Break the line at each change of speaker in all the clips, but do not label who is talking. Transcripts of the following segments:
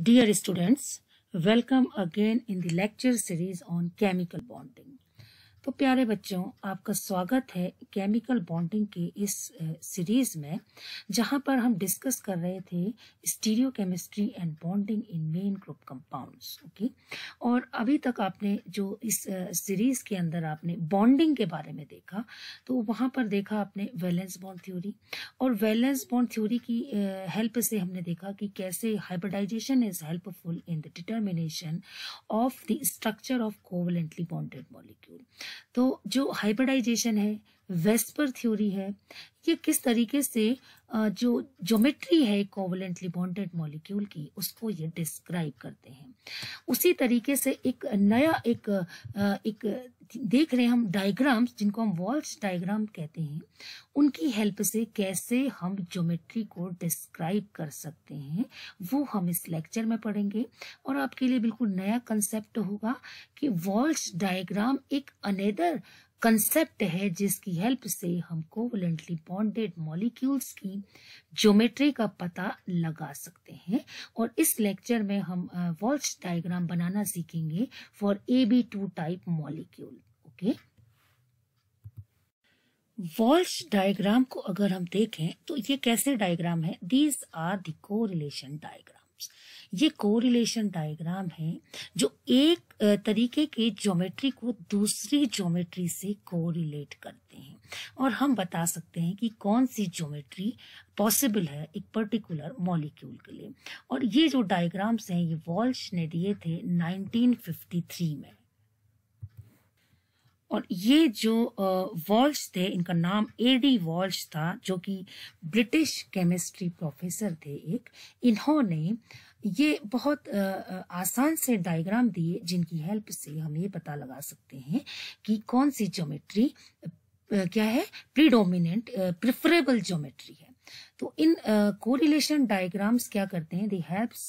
Dear students, welcome again in the lecture series on chemical bonding. तो प्यारे बच्चों आपका स्वागत है केमिकल बॉन्डिंग की इस सीरीज में जहां पर हम डिस्कस कर रहे थे stereochemistry and bonding in main group compounds okay और अभी तक आपने जो इस सीरीज के अंदर आपने बॉन्डिंग के बारे में देखा तो वहां पर देखा आपने वैलेंस बॉन्ड थ्योरी और वैलेंस बॉन्ड थ्योरी की हेल्प से हमने देखा कि कैसे hybridisation is helpful in the determination of the structure of covalently bonded molecule तो जो हाइब्रिडाइजेशन है वेस्पर थ्योरी है ये किस तरीके से जो ज्योमेट्री है कोवलेंटली बॉन्डेड मॉलिक्यूल की उसको ये डिस्क्राइब करते हैं उसी तरीके से एक नया एक एक देख रहे हैं हम डायग्राम्स जिनको हम वॉल्स डायग्राम कहते हैं उनकी हेल्प से कैसे हम ज्योमेट्री को डिस्क्राइब कर सकते हैं वो हम इस लेक्चर में पढ़ेंगे और आपके लिए बिल्कुल नया कंसेप्ट होगा कि वॉल्स डायग्राम एक अनेदर कंसेप्ट है जिसकी हेल्प से हम कोवलेंटली बॉन्डेड मॉलिक्यूल्स की ज्योमेट्री का पता लगा सकते हैं और इस लेक्चर में हम वॉल्स डायग्राम बनाना सीखेंगे for A B two type molecule okay Walsh diagram को अगर हम देखें तो ये कैसे डायग्राम है these are relation relation diagrams ये कोरिलेशन डायग्राम है जो एक तरीके के ज्योमेट्री को दूसरी ज्योमेट्री से कोरिलेट करते हैं और हम बता सकते हैं कि कौन सी ज्योमेट्री पॉसिबल है एक पर्टिकुलर मॉलिक्यूल के लिए और ये जो डायग्राम्स हैं ये वॉल्श ने दिए थे 1953 में और ये जो वॉल्स थे इनका नाम ए डी वॉल्स था जो कि ब्रिटिश केमिस्ट्री प्रोफेसर थे एक इन्होंने ये बहुत आसान से डायग्राम दिए जिनकी हेल्प से हम ये पता लगा सकते हैं कि कौन सी ज्योमेट्री क्या है प्रीडोमिनेंट प्रिफरेबल ज्योमेट्री है तो इन कोरिलेशन डायग्राम्स क्या करते हैं they helps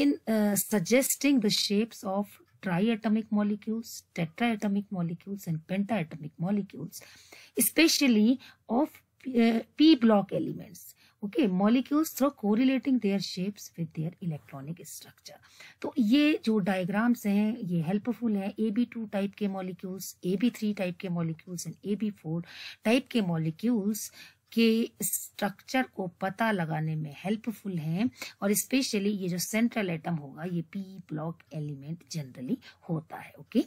in suggesting the shapes of triatomic molecules tetraatomic molecules and pentatomic molecules especially of uh, p block elements okay molecules through correlating their shapes with their electronic structure तो ये जो डायग्राम्स हैं ये helpful हैं A B two type के molecules A B three type के molecules and A B four type के मॉलिक्यूल्स के स्ट्रक्चर को पता लगाने में हेल्पफुल हैं और स्पेशली ये जो सेंट्रल एटम होगा ये पी ब्लॉक एलिमेंट जनरली होता है ओके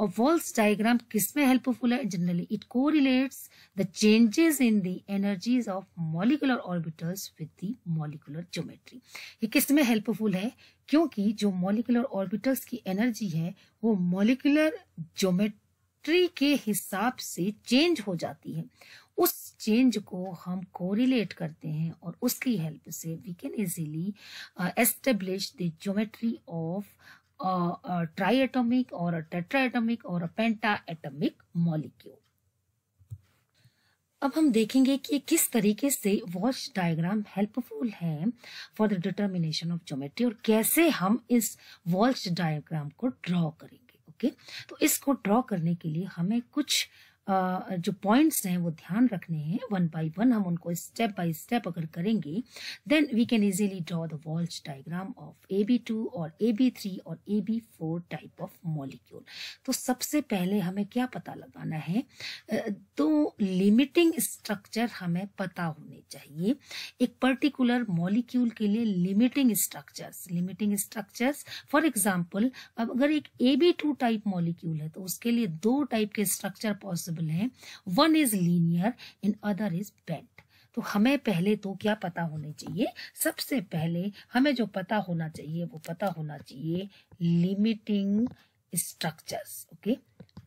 और वॉल्स डायग्राम किस में हेल्पफुल है generally it correlates the changes in the energies of molecular orbitals with the molecular geometry ये किस में हेल्पफुल है क्योंकि जो मॉलिकुलर ऑर्बिटल्स की एनर्जी है वो मॉलिकुलर ज्योमेट्री के हिसाब से चेंज हो जाती है चेंज को हम कोरिलेट करते हैं और उसकी हेल्प से we can easily establish the geometry of tri atomic और टेट्रा एटोमिक और पेंटा एटोमिक मॉलिक्यूल अब हम देखेंगे कि किस तरीके से वॉच डायग्राम हेल्पफुल है for the determination of geometry और कैसे हम इस वॉच डायग्राम को ड्रॉ करेंगे ओके okay? तो इसको ड्रॉ करने के लिए हमें कुछ जो पॉइंट्स हैं वो ध्यान रखने हैं वन बाय वन हम उनको स्टेप बाय स्टेप अगर करेंगे then we can easily draw the Walsh diagram of A B two और ए बी थ्री और A B four type of molecule तो सबसे पहले हमें क्या पता लगाना है दो लिमिटिंग स्ट्रक्चर हमें पता होने चाहिए एक पर्टिकुलर मॉलिक्यूल के लिए limiting structures limiting structures for example अब अगर एक A B two type molecule है तो उसके लिए दो टाइप के स्ट्रक्चर पॉसिबल पॉसिबल हैं one is linear and other is bent तो हमें पहले तो क्या पता होने चाहिए सबसे पहले हमें जो पता होना चाहिए वो पता होना चाहिए limiting structures okay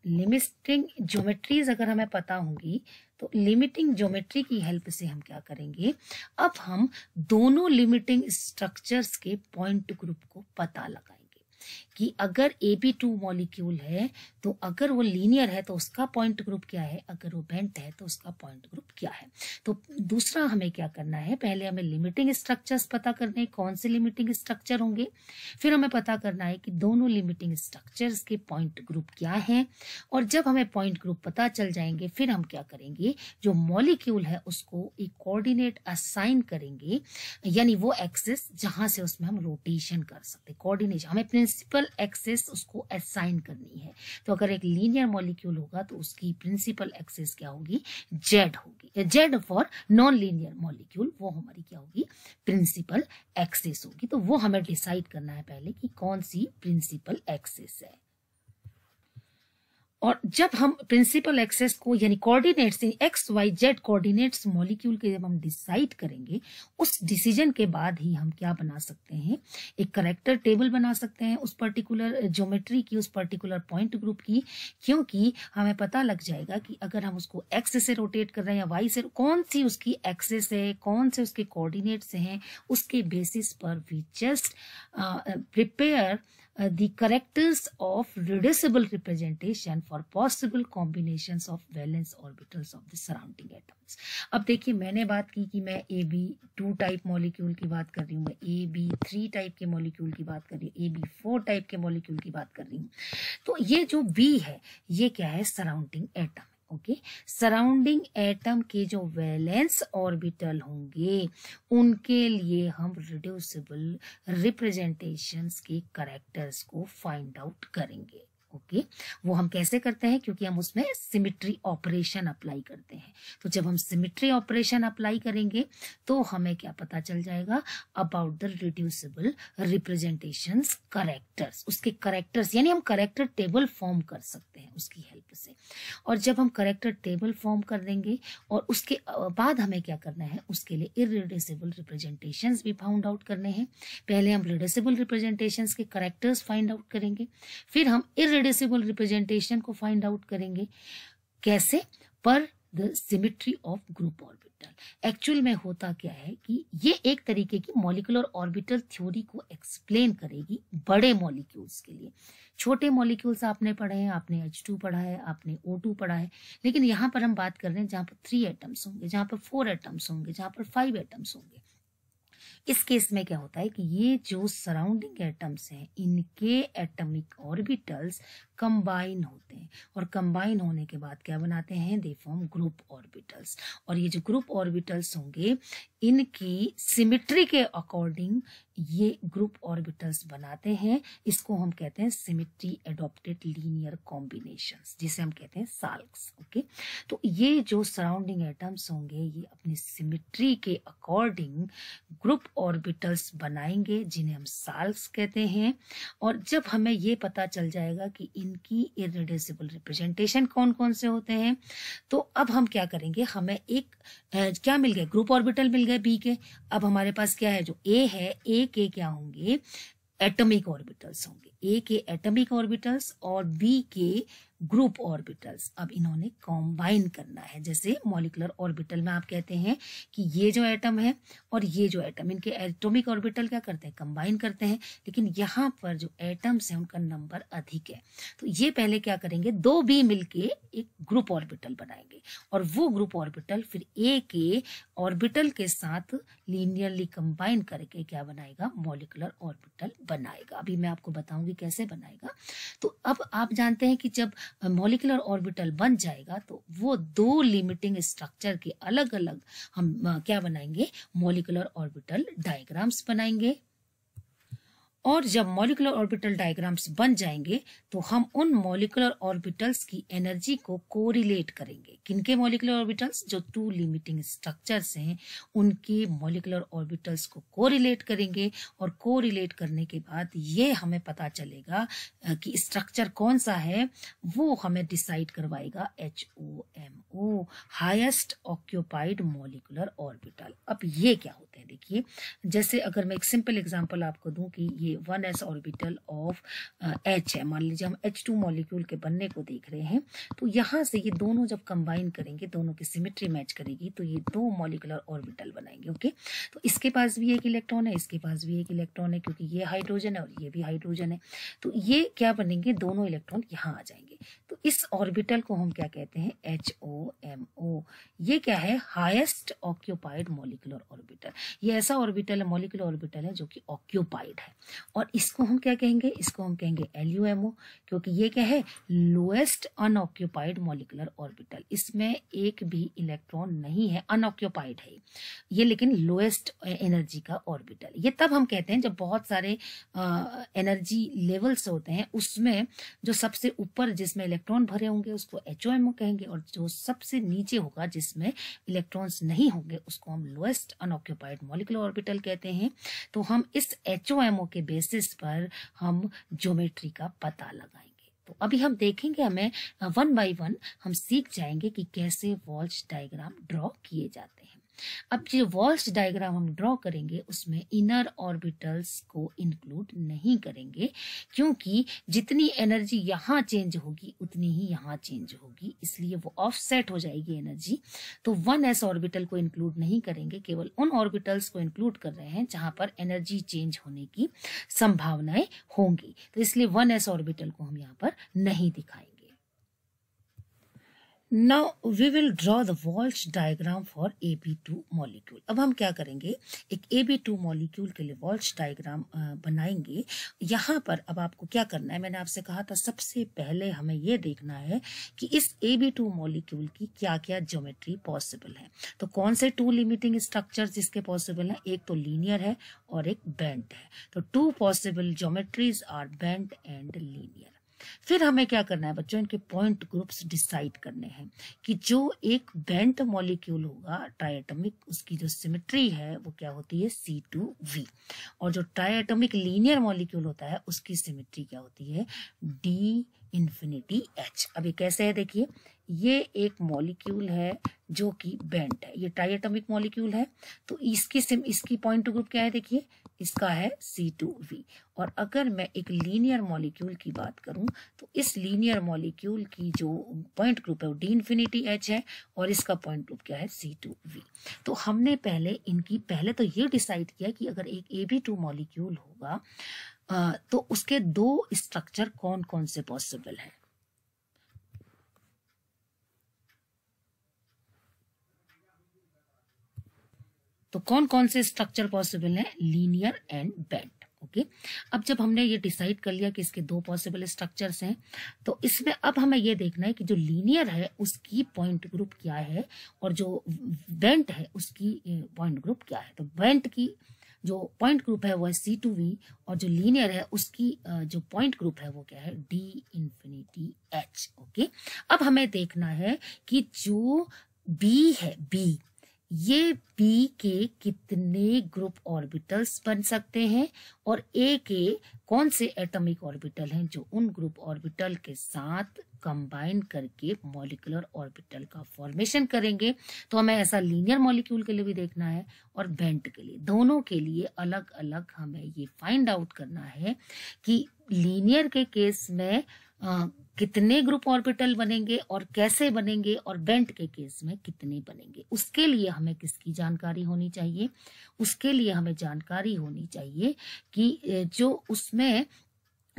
limiting geometries अगर हमें पता होंगी तो लिमिटिंग ज्योमेट्री की हेल्प से हम क्या करेंगे अब हम दोनों लिमिटिंग स्ट्रक्चर्स के पॉइंट ग्रुप को पता लगाएंगे कि अगर ए बी टू मॉलिक्यूल है तो अगर वो लीनियर है तो उसका पॉइंट ग्रुप क्या है अगर वो बेंट है तो उसका पॉइंट ग्रुप क्या है तो दूसरा हमें क्या करना है पहले हमें लिमिटिंग स्ट्रक्चर्स पता करने कौन से लिमिटिंग स्ट्रक्चर होंगे फिर हमें पता करना है कि दोनों लिमिटिंग स्ट्रक्चर्स के पॉइंट ग्रुप क्या है और जब हमें पॉइंट ग्रुप पता चल जाएंगे फिर हम क्या करेंगे जो मॉलिक्यूल है उसको एक कोऑर्डिनेट असाइन करेंगे यानी वो एक्सिस जहां से उसमें हम रोटेशन कर सकते कोऑर्डिनेशन हमें प्रिंस प्रिंसिपल एक्सेस उसको असाइन करनी है तो अगर एक लीनियर मॉलिक्यूल होगा तो उसकी प्रिंसिपल एक्सेस क्या होगी जेड होगी z for non linear molecule वो हमारी क्या होगी प्रिंसिपल एक्सेस होगी तो वो हमें डिसाइड करना है पहले कि कौन सी प्रिंसिपल एक्सेस है और जब हम प्रिंसिपल एक्सेस को यानी coordinates x y z coordinates molecule के जब हम डिसाइड करेंगे उस डिसीजन के बाद ही हम क्या बना सकते हैं एक करेक्टर टेबल बना सकते हैं उस पर्टिकुलर ज्योमेट्री की उस पर्टिकुलर पॉइंट ग्रुप की क्योंकि हमें पता लग जाएगा कि अगर हम उसको एक्स से रोटेट कर रहे हैं या वाई से कौन सी उसकी एक्सेस है कौन से उसके कोऑर्डिनेट्स हैं उसके बेसिस पर we just prepare uh, the characters of reducible representation for possible combinations of valence orbitals of the surrounding atoms. अब देखिए मैंने बात की कि मैं A B two type molecule की बात कर रही हूँ मैं ए बी थ्री टाइप के मॉलिक्यूल की बात कर रही हूँ ए बी फोर टाइप के मॉलिक्यूल की बात कर रही हूँ तो ये जो बी है ये क्या है surrounding atom okay surrounding atom के जो वैलेंस ऑर्बिटल होंगे उनके लिए हम रिड्यूसिबल रिप्रेजेंटेशंस के करेक्टर्स को फाइंड आउट करेंगे ओके वो हम कैसे करते हैं क्योंकि हम उसमें सिमिट्री ऑपरेशन अप्लाई करते हैं तो जब हम सिमिट्री ऑपरेशन अप्लाई करेंगे तो हमें क्या पता चल जाएगा about the reducible representation characters उसके करेक्टर्स यानी हम करेक्टर टेबल फॉर्म कर सकते हैं उसकी हेल्प से और जब हम करेक्टर टेबल फॉर्म कर देंगे और उसके बाद हमें क्या करना है उसके लिए इरेड्यूसिबल रिप्रेजेंटेशन भी फाउंड आउट करने हैं पहले हम रिड्यूसिबल रिप्रेजेंटेशन के करेक्टर्स फाइंड आउट करेंगे फिर हम इ डेसिमल रिप्रेजेंटेशन को फाइंड आउट करेंगे कैसे पर the symmetry of group orbital actual में होता क्या है कि ये एक तरीके की मॉलिकुलर ऑर्बिटल थ्योरी को एक्सप्लेन करेगी बड़े मॉलिक्यूल्स के लिए छोटे मॉलिक्यूल्स आपने पढ़े हैं आपने H2 पढ़ा है आपने O2 पढ़ा है लेकिन यहाँ पर हम बात कर रहे हैं जहाँ पर थ्री एटम्स होंगे जहाँ पर फोर एटम्स होंगे जहाँ पर फाइव एटम्स होंगे इस केस में क्या होता है कि ये जो सराउंडिंग एटम्स हैं इनके एटमिक ऑर्बिटल्स कंबाइन होते हैं और कंबाइन होने के बाद क्या बनाते हैं दे फॉर्म ग्रुप ऑर्बिटल्स और ये जो ग्रुप ऑर्बिटल्स होंगे इनकी सिमिट्री के अकॉर्डिंग ये ग्रुप ऑर्बिटल्स बनाते हैं इसको हम कहते हैं सिमिट्री एडॉप्टेड लीनियर कॉम्बिनेशन जिसे हम कहते हैं साल्क्स ओके तो ये जो सराउंडिंग एटम्स होंगे ये अपनी सिमिट्री के अकॉर्डिंग ग्रुप ऑर्बिटल्स बनाएंगे जिन्हें हम साल्स कहते हैं और जब हमें ये पता चल जाएगा कि इनकी इरेड्यूसिबल रिप्रेजेंटेशन कौन कौन से होते हैं तो अब हम क्या करेंगे हमें एक ए, क्या मिल गया ग्रुप ऑर्बिटल मिल गए बी के अब हमारे पास क्या है जो ए है ए के क्या होंगे एटॉमिक ऑर्बिटल्स होंगे ए के एटॉमिक ऑर्बिटल्स और बी के ग्रुप ऑर्बिटल्स अब इन्होंने कॉम्बाइन करना है जैसे मॉलिकुलर ऑर्बिटल में आप कहते हैं कि ये जो एटम है और ये जो एटम इनके एटॉमिक ऑर्बिटल क्या करते हैं कंबाइन करते हैं लेकिन यहाँ पर जो एटम्स हैं उनका नंबर अधिक है तो ये पहले क्या करेंगे दो बी मिलके एक ग्रुप ऑर्बिटल बनाएंगे और वो ग्रुप ऑर्बिटल फिर ए के ऑर्बिटल के साथ लीनियरली कंबाइन करके क्या बनाएगा मॉलिकुलर ऑर्बिटल बनाएगा अभी मैं आपको बताऊंगी कैसे बनाएगा तो अब आप जानते हैं कि जब मोलिकुलर ऑर्बिटल बन जाएगा तो वो दो लिमिटिंग स्ट्रक्चर के अलग अलग हम क्या बनाएंगे मोलिकुलर ऑर्बिटल डायग्राम्स बनाएंगे और जब मॉलिकुलर ऑर्बिटल डायग्राम्स बन जाएंगे तो हम उन मॉलिकुलर ऑर्बिटल्स की एनर्जी को कोरिलेट करेंगे किनके मॉलिकुलर ऑर्बिटल्स जो टू लिमिटिंग स्ट्रक्चर्स हैं उनके मॉलिकुलर ऑर्बिटल्स को कोरिलेट करेंगे और कोरिलेट करने के बाद ये हमें पता चलेगा कि स्ट्रक्चर कौन सा है वो हमें डिसाइड करवाएगा H O M O highest occupied molecular orbital अब ये क्या होते हैं देखिए जैसे अगर मैं एक सिंपल एग्जाम्पल आपको दूँ कि ये ये one S orbital of H है मान लीजिए हम एच टू मॉलिक्यूल के बनने को देख रहे हैं तो यहाँ से ये दोनों जब कंबाइन करेंगे दोनों की सिमेट्री मैच करेगी तो ये दो मॉलिकुलर ऑर्बिटल बनाएंगे ओके तो इसके पास भी एक इलेक्ट्रॉन है इसके पास भी एक इलेक्ट्रॉन है क्योंकि ये हाइड्रोजन है और ये भी हाइड्रोजन है तो ये क्या बनेंगे दोनों इलेक्ट्रॉन यहाँ आ जाएंगे तो इस ऑर्बिटल को हम क्या कहते हैं एच ओ एम ओ ये क्या है हाइस्ट ऑक्यूपाइड मॉलिकुलर ऑर्बिटल ये ऐसा ऑर्बिटल है मॉलिकुलर ऑर्बिटल है जो कि ऑक्यूपाइड है और इसको हम क्या कहेंगे इसको हम कहेंगे एल क्योंकि ये क्या है लोएस्ट अनऑक्यूपाइड मोलिकुलर ऑर्बिटल इसमें एक भी इलेक्ट्रॉन नहीं है अनऑक्यूपाइड है ये लेकिन लोएस्ट एनर्जी का ऑर्बिटल ये तब हम कहते हैं जब बहुत सारे एनर्जी लेवल्स होते हैं उसमें जो सबसे ऊपर जिसमें इलेक्ट्रॉन भरे होंगे उसको एच कहेंगे और जो सबसे नीचे होगा जिसमें इलेक्ट्रॉन्स नहीं होंगे उसको हम लोएस्ट अनऑक्यूपाइड मोलिकुलर ऑर्बिटल कहते हैं तो हम इस एच के बेसिस पर हम ज्योमेट्री का पता लगाएंगे तो अभी हम देखेंगे हमें वन बाय वन हम सीख जाएंगे कि कैसे वॉल्स डायग्राम ड्रॉ किए जाते हैं अब जो वॉल्स डायग्राम हम ड्रॉ करेंगे उसमें इनर ऑर्बिटल्स को इंक्लूड नहीं करेंगे क्योंकि जितनी एनर्जी यहाँ चेंज होगी उतनी ही यहाँ चेंज होगी इसलिए वो ऑफसेट हो जाएगी एनर्जी तो वन एस ऑर्बिटल को इंक्लूड नहीं करेंगे केवल उन ऑर्बिटल्स को इंक्लूड कर रहे हैं जहाँ पर एनर्जी चेंज होने की संभावनाएं होंगी तो इसलिए वन एस ऑर्बिटल को हम यहाँ पर नहीं दिखाएंगे we will draw the Walsh diagram for A B two molecule अब हम क्या करेंगे एक टू मॉलिक्यूल के लिए वॉल्स डायग्राम बनाएंगे यहाँ पर अब आपको क्या करना है मैंने आपसे कहा था सबसे पहले हमें ये देखना है कि इस ए बी टू मॉलिक्यूल की क्या क्या ज्योमेट्री पॉसिबल है तो कौन से टू लिमिटिंग स्ट्रक्चर इसके पॉसिबल हैं एक तो लीनियर है और एक बेंट है तो two possible geometries are bent and linear फिर हमें क्या करना है बच्चों इनके पॉइंट ग्रुप्स डिसाइड करने हैं कि जो एक बेंट मॉलिक्यूल होगा ट्राइटमिक उसकी जो सिमेट्री है वो क्या होती है सी टू वी और जो ट्राइटमिक लीनियर मॉलिक्यूल होता है उसकी सिमेट्री क्या होती है डी इन्फिनिटी एच अब ये कैसे है देखिए ये एक मॉलिक्यूल है जो कि बेंट है ये ट्राइटमिक मॉलिक्यूल है तो इसकी सिम इसकी पॉइंट ग्रुप क्या है देखिए इसका है सी टू वी और अगर मैं एक लीनियर मॉलिक्यूल की बात करूं तो इस लीनियर मॉलिक्यूल की जो पॉइंट ग्रुप है वो डी इन्फिनिटी एच है और इसका पॉइंट ग्रुप क्या है सी टू वी तो हमने पहले इनकी पहले तो ये डिसाइड किया कि अगर एक ए बी टू मॉलिक्यूल होगा तो उसके दो स्ट्रक्चर कौन कौन से पॉसिबल हैं तो कौन कौन से स्ट्रक्चर पॉसिबल है linear and bent okay okay? अब जब हमने ये डिसाइड कर लिया कि इसके दो पॉसिबल स्ट्रक्चर्स हैं तो इसमें अब हमें ये देखना है कि जो लीनियर है उसकी पॉइंट ग्रुप क्या है और जो बेंट है उसकी पॉइंट ग्रुप क्या है तो बेंट की जो पॉइंट ग्रुप है वो है सी टू वी और जो लीनियर है उसकी जो पॉइंट ग्रुप है वो क्या है डी इन्फिनिटी एच ओके अब हमें देखना है कि जो बी है बी ये बी के कितने ग्रुप ऑर्बिटल्स बन सकते हैं और ए के कौन से एटॉमिक ऑर्बिटल हैं जो उन ग्रुप ऑर्बिटल के साथ कंबाइन करके मॉलिकुलर ऑर्बिटल का फॉर्मेशन करेंगे तो हमें ऐसा लीनियर मॉलिक्यूल के लिए भी देखना है और बेंट के लिए दोनों के लिए अलग अलग हमें ये फाइंड आउट करना है कि लीनियर के केस में कितने ग्रुप ऑर्बिटल बनेंगे और कैसे बनेंगे और बेंट के केस में कितने बनेंगे उसके लिए हमें किसकी जानकारी होनी चाहिए उसके लिए हमें जानकारी होनी चाहिए कि जो उसमें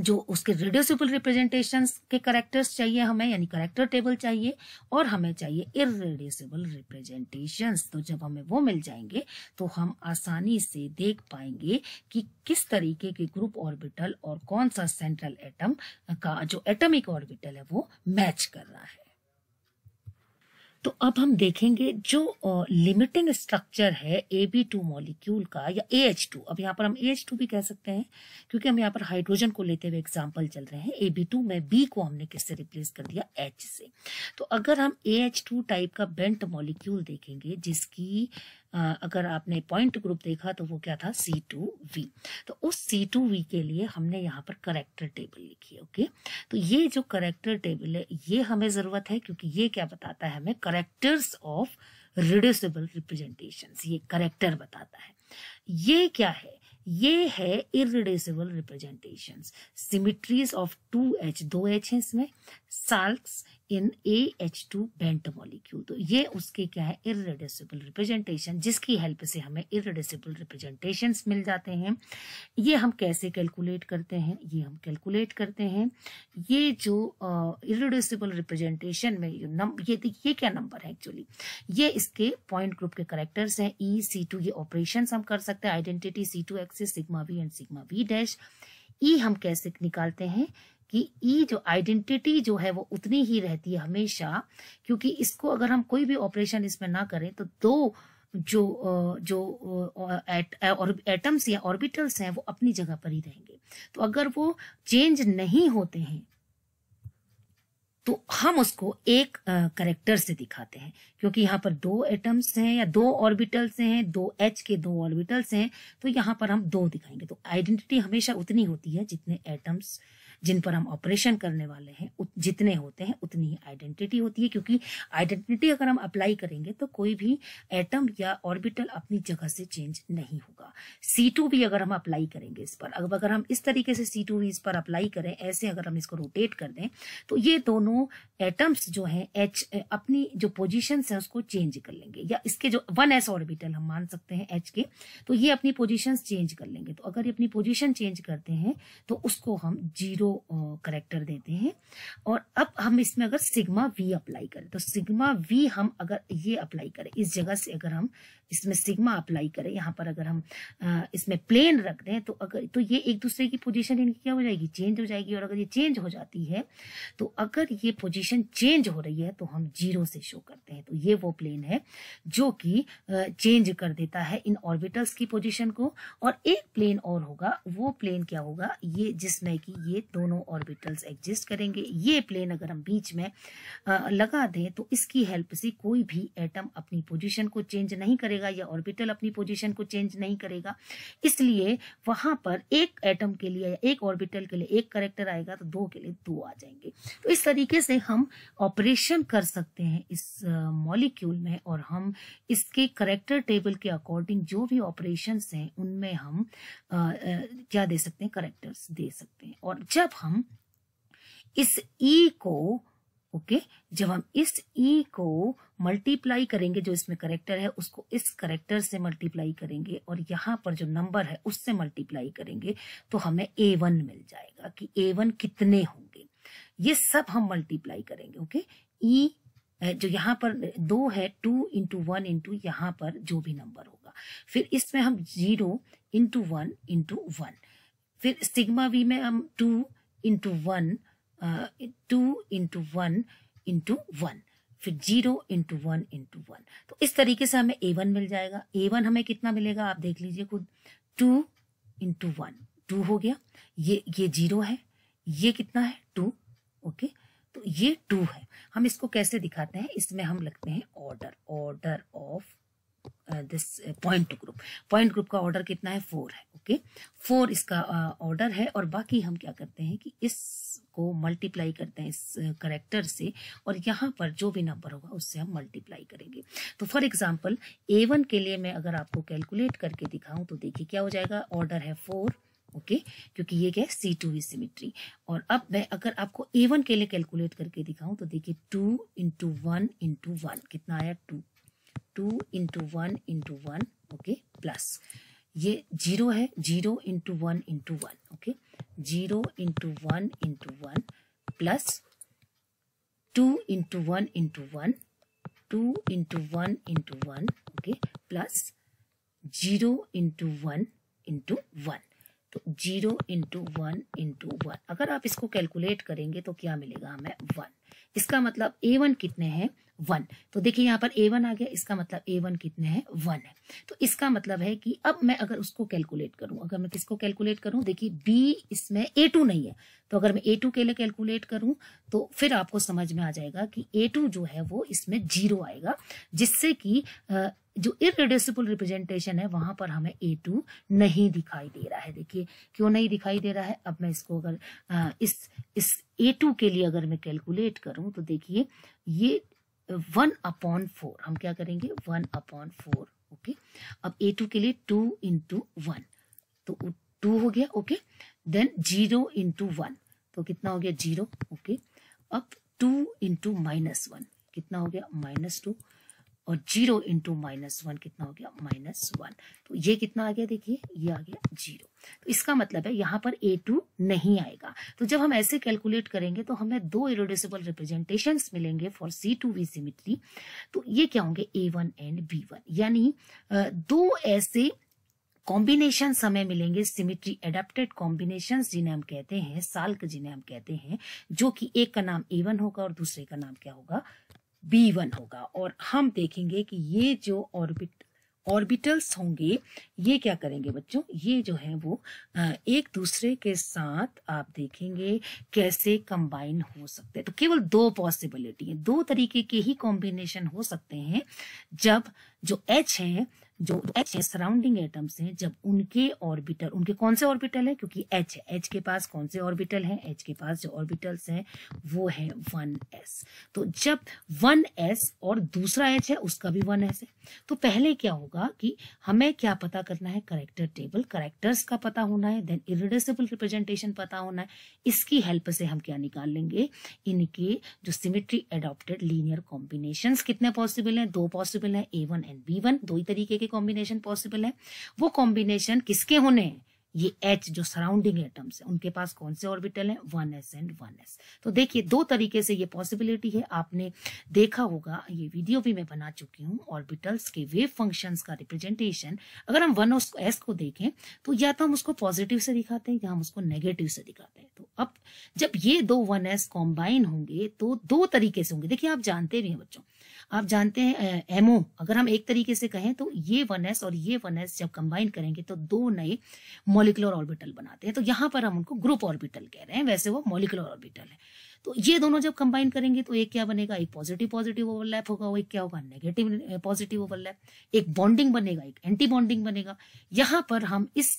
जो उसके रिड्यूसिबल रिप्रेजेंटेशन के करेक्टर्स चाहिए हमें यानी करेक्टर टेबल चाहिए और हमें चाहिए इरेड्यूसिबल रिप्रेजेंटेशन तो जब हमें वो मिल जाएंगे तो हम आसानी से देख पाएंगे कि किस तरीके के ग्रुप ऑर्बिटल और कौन सा सेंट्रल एटम का जो एटमिक ऑर्बिटल है वो मैच कर रहा है तो अब हम देखेंगे जो लिमिटिंग स्ट्रक्चर है ए बी टू मॉलिक्यूल का या ए एच टू अब यहाँ पर हम ए एच टू भी कह सकते हैं क्योंकि हम यहाँ पर हाइड्रोजन को लेते हुए एग्जाम्पल चल रहे हैं ए बी टू में बी को हमने किससे रिप्लेस कर दिया एच से तो अगर हम ए एच टू टाइप का बेंट मॉलिक्यूल देखेंगे जिसकी अगर आपने पॉइंट ग्रुप देखा तो वो क्या था सी टू वी तो उस सी टू वी के लिए हमने यहाँ पर करेक्टर टेबल लिखी है ओके तो ये जो करेक्टर टेबल है ये हमें ज़रूरत है क्योंकि ये क्या बताता है हमें करेक्टर्स ऑफ रिड्यूसेबल रिप्रेजेंटेशन ये करेक्टर बताता है ये क्या है ये है irreducible representation symmetries of two H दो एच है इसमें SALCs in A H two bent molecule तो ये उसके क्या है इरेड्यूसिबल रिप्रेजेंटेशन जिसकी हेल्प से हमें इरेड्यूसिबल रिप्रेजेंटेशन मिल जाते हैं ये हम कैसे कैलकुलेट करते हैं ये हम कैलकुलेट करते हैं ये जो इरेड्यूसिबल रिप्रेजेंटेशन में ये नम ये देखिए ये क्या नंबर है एक्चुअली ये इसके पॉइंट ग्रुप के करेक्टर्स हैं ई सी टू ये ऑपरेशन हम कर सकते हैं identity C two axis sigma v and sigma v dash E हम कैसे निकालते हैं कि ई जो आइडेंटिटी जो है वो उतनी ही रहती है हमेशा क्योंकि इसको अगर हम कोई भी ऑपरेशन इसमें ना करें तो दो जो जो एटम्स या ऑर्बिटल्स हैं वो अपनी जगह पर ही रहेंगे तो अगर वो चेंज नहीं होते हैं तो हम उसको एक करेक्टर से दिखाते हैं क्योंकि यहाँ पर दो एटम्स हैं या दो ऑर्बिटल्स हैं दो एच के दो ऑर्बिटल्स हैं तो यहाँ पर हम दो दिखाएंगे तो आइडेंटिटी हमेशा उतनी होती है जितने एटम्स जिन पर हम ऑपरेशन करने वाले हैं जितने होते हैं उतनी ही आइडेंटिटी होती है क्योंकि आइडेंटिटी अगर हम अप्लाई करेंगे तो कोई भी एटम या ऑर्बिटल अपनी जगह से चेंज नहीं होगा सी टू भी अगर हम अप्लाई करेंगे इस पर अब अगर हम इस तरीके से सी टू इस पर अप्लाई करें ऐसे अगर हम इसको रोटेट कर दें तो ये दोनों एटम्स जो हैं एच अपनी जो पोजिशन है उसको चेंज कर लेंगे या इसके जो वन एस ऑर्बिटल हम मान सकते हैं एच के तो ये अपनी पोजिशन चेंज कर लेंगे तो अगर ये अपनी पोजिशन चेंज करते हैं तो उसको हम जीरो करेक्टर देते हैं और अब हम इसमें अगर सिग्मा वी अप्लाई करें तो सिग्मा वी हम अगर ये अप्लाई करें इस जगह से अगर हम इसमें सिग्मा अप्लाई करें यहाँ पर अगर हम इसमें प्लेन रख दें तो अगर तो ये एक दूसरे की पोजीशन इनकी क्या हो जाएगी चेंज हो जाएगी और अगर ये चेंज हो जाती है तो अगर ये पोजीशन चेंज हो रही है तो हम जीरो से शो करते हैं तो ये वो प्लेन है जो कि चेंज कर देता है इन ऑर्बिटल्स की पोजिशन को और एक प्लेन और होगा वो प्लेन क्या होगा ये जिसमें कि ये दो दोनों ऑर्बिटल्स एग्जिस्ट करेंगे ये प्लेन अगर हम बीच में लगा दें तो इसकी हेल्प से कोई भी एटम अपनी पोजीशन को चेंज नहीं करेगा या ऑर्बिटल अपनी पोजीशन को चेंज नहीं करेगा इसलिए वहां पर एक एटम के लिए या एक ऑर्बिटल के लिए एक करेक्टर आएगा तो दो के लिए दो आ जाएंगे तो इस तरीके से हम ऑपरेशन कर सकते हैं इस मॉलिक्यूल में और हम इसके करेक्टर टेबल के अकॉर्डिंग जो भी ऑपरेशन हैं उनमें हम आ, आ, क्या दे सकते हैं करेक्टर्स दे सकते हैं और जब जब हम इस ई e को ओके okay, जब हम इस ई e को मल्टीप्लाई करेंगे जो इसमें करेक्टर है उसको इस करेक्टर से मल्टीप्लाई करेंगे और यहां पर जो नंबर है उससे मल्टीप्लाई करेंगे तो हमें ए वन मिल जाएगा कि ए वन कितने होंगे ये सब हम मल्टीप्लाई करेंगे ओके okay? ई e जो यहाँ पर दो है टू इंटू वन इंटू यहाँ पर जो भी नंबर होगा फिर इसमें हम zero into one into one फिर सिग्मा वी में हम two into one two into one into one फिर zero into one into one तो इस तरीके से हमें ए वन मिल जाएगा ए वन हमें कितना मिलेगा आप देख लीजिए खुद टू इंटू वन टू हो गया ये ये जीरो है ये कितना है टू ओके तो ये टू है हम इसको कैसे दिखाते हैं इसमें हम लगते हैं order order of this point group point group का ऑर्डर कितना है फोर है आपके फोर इसका ऑर्डर है और बाकी हम क्या करते हैं कि इसको मल्टीप्लाई करते हैं इस करेक्टर से और यहाँ पर जो भी नंबर होगा उससे हम मल्टीप्लाई करेंगे तो फॉर एग्जाम्पल ए वन के लिए मैं अगर आपको कैलकुलेट करके दिखाऊं तो देखिए क्या हो जाएगा ऑर्डर है फोर ओके okay? क्योंकि ये क्या है सी टू वी सिमिट्री और अब मैं अगर आपको ए वन के लिए कैलकुलेट करके दिखाऊं तो देखिए two into one into one कितना आया two two into one into one okay plus ये जीरो है zero into one into one okay zero into one into one plus two into one into one two into one into one okay plus zero into one into one तो zero into one into one अगर आप इसको calculate करेंगे तो क्या मिलेगा हमें one इसका मतलब ए वन कितने हैं वन तो देखिए यहाँ पर ए वन आ गया इसका मतलब ए वन कितने हैं वन है तो इसका मतलब है कि अब मैं अगर उसको कैलकुलेट करूं अगर मैं किसको कैलकुलेट करूं देखिए बी इसमें ए टू नहीं है तो अगर मैं ए टू के लिए कैलकुलेट करूं तो फिर आपको समझ में आ जाएगा कि ए टू जो है वो इसमें जीरो आएगा जिससे कि जो इरेड्यूसिबल रिप्रेजेंटेशन है वहां पर हमें ए टू नहीं दिखाई दे रहा है देखिए क्यों नहीं दिखाई दे रहा है अब मैं इसको अगर इस इस ए टू के लिए अगर मैं कैलकुलेट करूं तो देखिए ये वन अपॉन फोर हम क्या करेंगे वन अपॉन फोर ओके अब ए टू के लिए टू इंटू वन तो टू हो गया okay then zero into one तो कितना हो गया जीरो ओके अब टू इंटू माइनस वन कितना हो गया माइनस टू और जीरो इंटू माइनस वन कितना हो गया माइनस वन तो ये कितना आ गया देखिए ये आ गया जीरो तो इसका मतलब है यहाँ पर ए टू नहीं आएगा तो जब हम ऐसे कैलकुलेट करेंगे तो हमें दो इरोड्यूसिबल रिप्रेजेंटेशन मिलेंगे for C two v symmetry तो ये क्या होंगे A one and B one यानी दो ऐसे कॉम्बिनेशन हमें मिलेंगे सिमिट्री एडेप्टेड कॉम्बिनेशन जिन्हें हम कहते हैं साल्क जिन्हें हम कहते हैं जो कि एक का नाम ए वन होगा और दूसरे का नाम क्या होगा बी वन होगा और हम देखेंगे कि ये जो ऑर्बिट ऑर्बिटल्स होंगे ये क्या करेंगे बच्चों ये जो है वो एक दूसरे के साथ आप देखेंगे कैसे कंबाइन हो सकते हैं तो केवल दो पॉसिबिलिटी है दो तरीके के ही कॉम्बिनेशन हो सकते हैं जब जो एच है जो एच है सराउंडिंग एटम्स हैं जब उनके ऑर्बिटल उनके कौन से ऑर्बिटल है क्योंकि एच है एच के पास कौन से ऑर्बिटल हैं एच के पास जो ऑर्बिटल्स हैं वो है वन एस तो जब वन एस और दूसरा एच है उसका भी वन एस है तो पहले क्या होगा कि हमें क्या पता करना है करेक्टर टेबल करेक्टर्स का पता होना है देन इरिडेसिबल रिप्रेजेंटेशन पता होना है इसकी हेल्प से हम क्या निकाल लेंगे इनके जो सिमेट्री एडॉप्टेड लीनियर कॉम्बिनेशन कितने पॉसिबल है दो पॉसिबल है A one and B one दो ही तरीके के कॉम्बिनेशन पॉसिबल है वो कॉम्बिनेशन किसके होने हैं ये एच जो सराउंडिंग एटम्स है उनके पास कौन से ऑर्बिटल है one s and one s तो देखिए दो तरीके से ये पॉसिबिलिटी है आपने देखा होगा ये वीडियो भी मैं बना चुकी हूँ ऑर्बिटल्स के वेव फंक्शंस का रिप्रेजेंटेशन अगर हम वन एस को देखें तो या तो हम उसको पॉजिटिव से दिखाते हैं या हम उसको नेगेटिव से दिखाते हैं तो अब जब ये दो वन एस कॉम्बाइन होंगे तो दो तरीके से होंगे देखिए आप जानते भी हैं बच्चों आप जानते हैं एमओ अगर हम एक तरीके से कहें तो ये वन एस और ये वन एस जब कंबाइन करेंगे तो दो नए मोलिकुलर ऑर्बिटल बनाते हैं तो यहाँ पर हम उनको ग्रुप ऑर्बिटल कह रहे हैं वैसे वो मोलिकुलर ऑर्बिटल है तो ये दोनों जब कंबाइन करेंगे तो एक क्या बनेगा एक पॉजिटिव पॉजिटिव ओवरलैप होगा एक क्या होगा नेगेटिव पॉजिटिव ओवरलैप एक बॉन्डिंग बनेगा एक एंटी बॉन्डिंग बनेगा यहाँ पर हम इस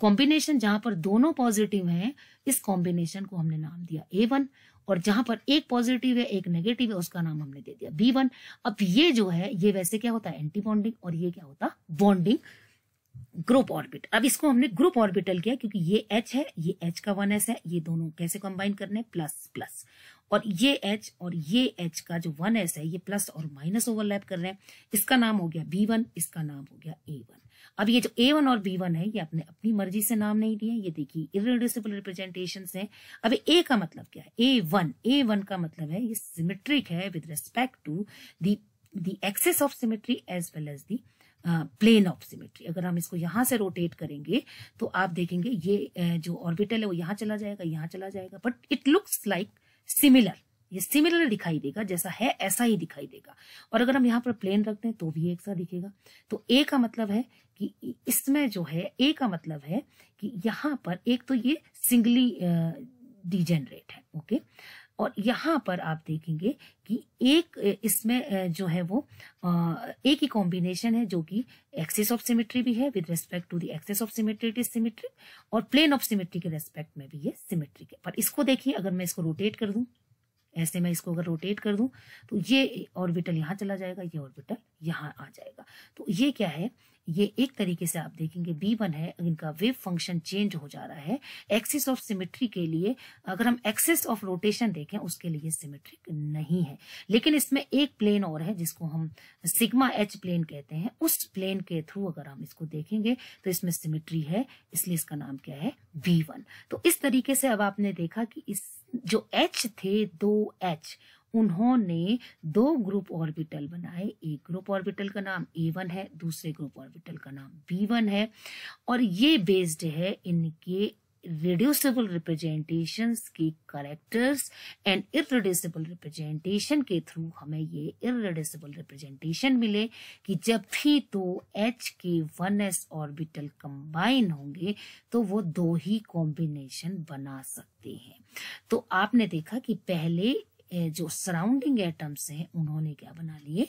कॉम्बिनेशन जहां पर दोनों पॉजिटिव हैं इस कॉम्बिनेशन को हमने नाम दिया ए वन और जहां पर एक पॉजिटिव है एक नेगेटिव है उसका नाम हमने दे दिया बी वन अब ये जो है ये वैसे क्या होता है एंटी बॉन्डिंग और ये क्या होता है बॉन्डिंग ग्रुप ऑर्बिट अब इसको हमने ग्रुप ऑर्बिटल किया क्योंकि ये एच है ये एच का वन एस है ये दोनों कैसे कंबाइन करने प्लस प्लस और ये एच और ये एच का जो वन एस है ये प्लस और माइनस ओवरलैप कर रहे हैं इसका नाम हो गया बी वन इसका नाम हो गया ए वन अब ये जो ए वन और बी वन है ये आपने अपनी मर्जी से नाम नहीं दिए ये देखिए इरिड्यूसिबल रिप्रेजेंटेशन है अब ए का मतलब क्या है ए वन ए वन का मतलब है ये सिमेट्रिक है with respect to the axis of symmetry as well as the plane of symmetry अगर हम इसको यहां से रोटेट करेंगे तो आप देखेंगे ये uh, जो ऑर्बिटल है वो यहां चला जाएगा यहां चला जाएगा but it looks like similar ये सिमिलर दिखाई देगा जैसा है ऐसा ही दिखाई देगा और अगर हम यहाँ पर प्लेन रखते हैं तो भी एक सा दिखेगा तो ए का मतलब है कि इसमें जो है ए का मतलब है कि यहाँ पर एक तो ये सिंगली डिजेनरेट है ओके और यहाँ पर आप देखेंगे कि एक इसमें जो है वो एक ही कॉम्बिनेशन है जो कि एक्सेस ऑफ सिमेट्री भी है with respect to the axis of symmetry it is symmetry और प्लेन ऑफ सिमेट्री के रेस्पेक्ट में भी ये सिमेट्रिक है पर इसको देखिए अगर मैं इसको रोटेट कर दूं ऐसे में इसको अगर रोटेट कर दूं तो ये ऑर्बिटल यहाँ चला जाएगा ये ऑर्बिटल यहाँ आ जाएगा तो ये क्या है ये एक तरीके से आप देखेंगे बी वन है इनका वेव फंक्शन चेंज हो जा रहा है एक्सिस ऑफ सिमेट्री के लिए अगर हम एक्सिस ऑफ रोटेशन देखें उसके लिए सिमेट्रिक नहीं है लेकिन इसमें एक प्लेन और है जिसको हम सिग्मा एच प्लेन कहते हैं उस प्लेन के थ्रू अगर हम इसको देखेंगे तो इसमें सिमेट्री है इसलिए इसका नाम क्या है बी वन तो इस तरीके से अब आपने देखा कि इस जो एच थे दो एच उन्होंने दो ग्रुप ऑर्बिटल बनाए एक ग्रुप ऑर्बिटल का नाम ए वन है दूसरे ग्रुप ऑर्बिटल का नाम बी वन है और ये बेस्ड है इनके रिड्यूसिबल रिप्रेजेंटेशन की करेक्टर्स एंड इरेड्यूसिबल रिप्रेजेंटेशन के थ्रू हमें ये इरेड्यूसिबल रिप्रेजेंटेशन मिले कि जब भी दो एच के वन एस ऑर्बिटल कंबाइन होंगे तो वो दो ही कॉम्बिनेशन बना सकते हैं तो आपने देखा कि पहले जो सराउंडिंग एटम्स हैं उन्होंने क्या बना लिए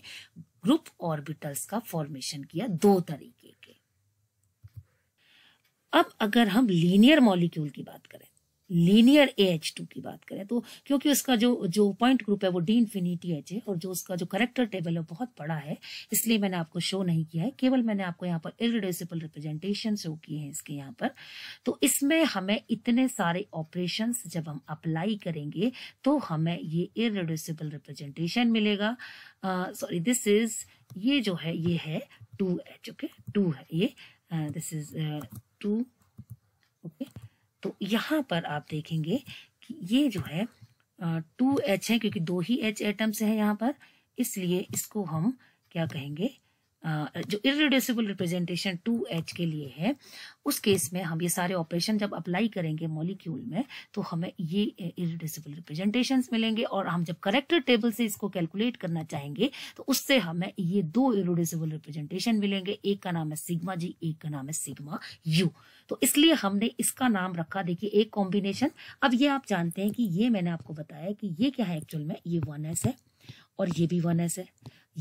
ग्रुप ऑर्बिटल्स का फॉर्मेशन किया दो तरीके अब अगर हम लीनियर मॉलिक्यूल की बात करें लीनियर ए एच टू की बात करें तो क्योंकि उसका जो जो पॉइंट ग्रुप है वो डी इन्फिनिटी एच है और जो उसका जो करेक्टर टेबल है बहुत बड़ा है इसलिए मैंने आपको शो नहीं किया है केवल मैंने आपको यहाँ पर इरिड्यूसिबल रिप्रेजेंटेशन शो किए हैं इसके यहाँ पर तो इसमें हमें इतने सारे ऑपरेशन जब हम अप्लाई करेंगे तो हमें ये इरिड्यूसिबल रिप्रेजेंटेशन मिलेगा सॉरी दिस इज ये जो है ये है टू एच ओके टू है ये दिस इज टू ओके तो यहाँ पर आप देखेंगे कि ये जो है टू एच है क्योंकि दो ही एच एटम्स हैं यहाँ पर इसलिए इसको हम क्या कहेंगे जो इरिड्यूसिबल रिप्रेजेंटेशन टू एच के लिए है उस केस में हम ये सारे ऑपरेशन जब अप्लाई करेंगे मॉलिक्यूल में तो हमें ये इरिड्यूसिबल रिप्रेजेंटेशन मिलेंगे और हम जब करेक्टर टेबल से इसको कैलकुलेट करना चाहेंगे तो उससे हमें ये दो इरिड्यूसिबल रिप्रेजेंटेशन मिलेंगे एक का नाम है सिग्मा जी एक का नाम है सिग्मा यू तो इसलिए हमने इसका नाम रखा देखिए एक कॉम्बिनेशन अब ये आप जानते हैं कि ये मैंने आपको बताया कि ये क्या है एक्चुअल में ये वन एस है और ये भी वन एस है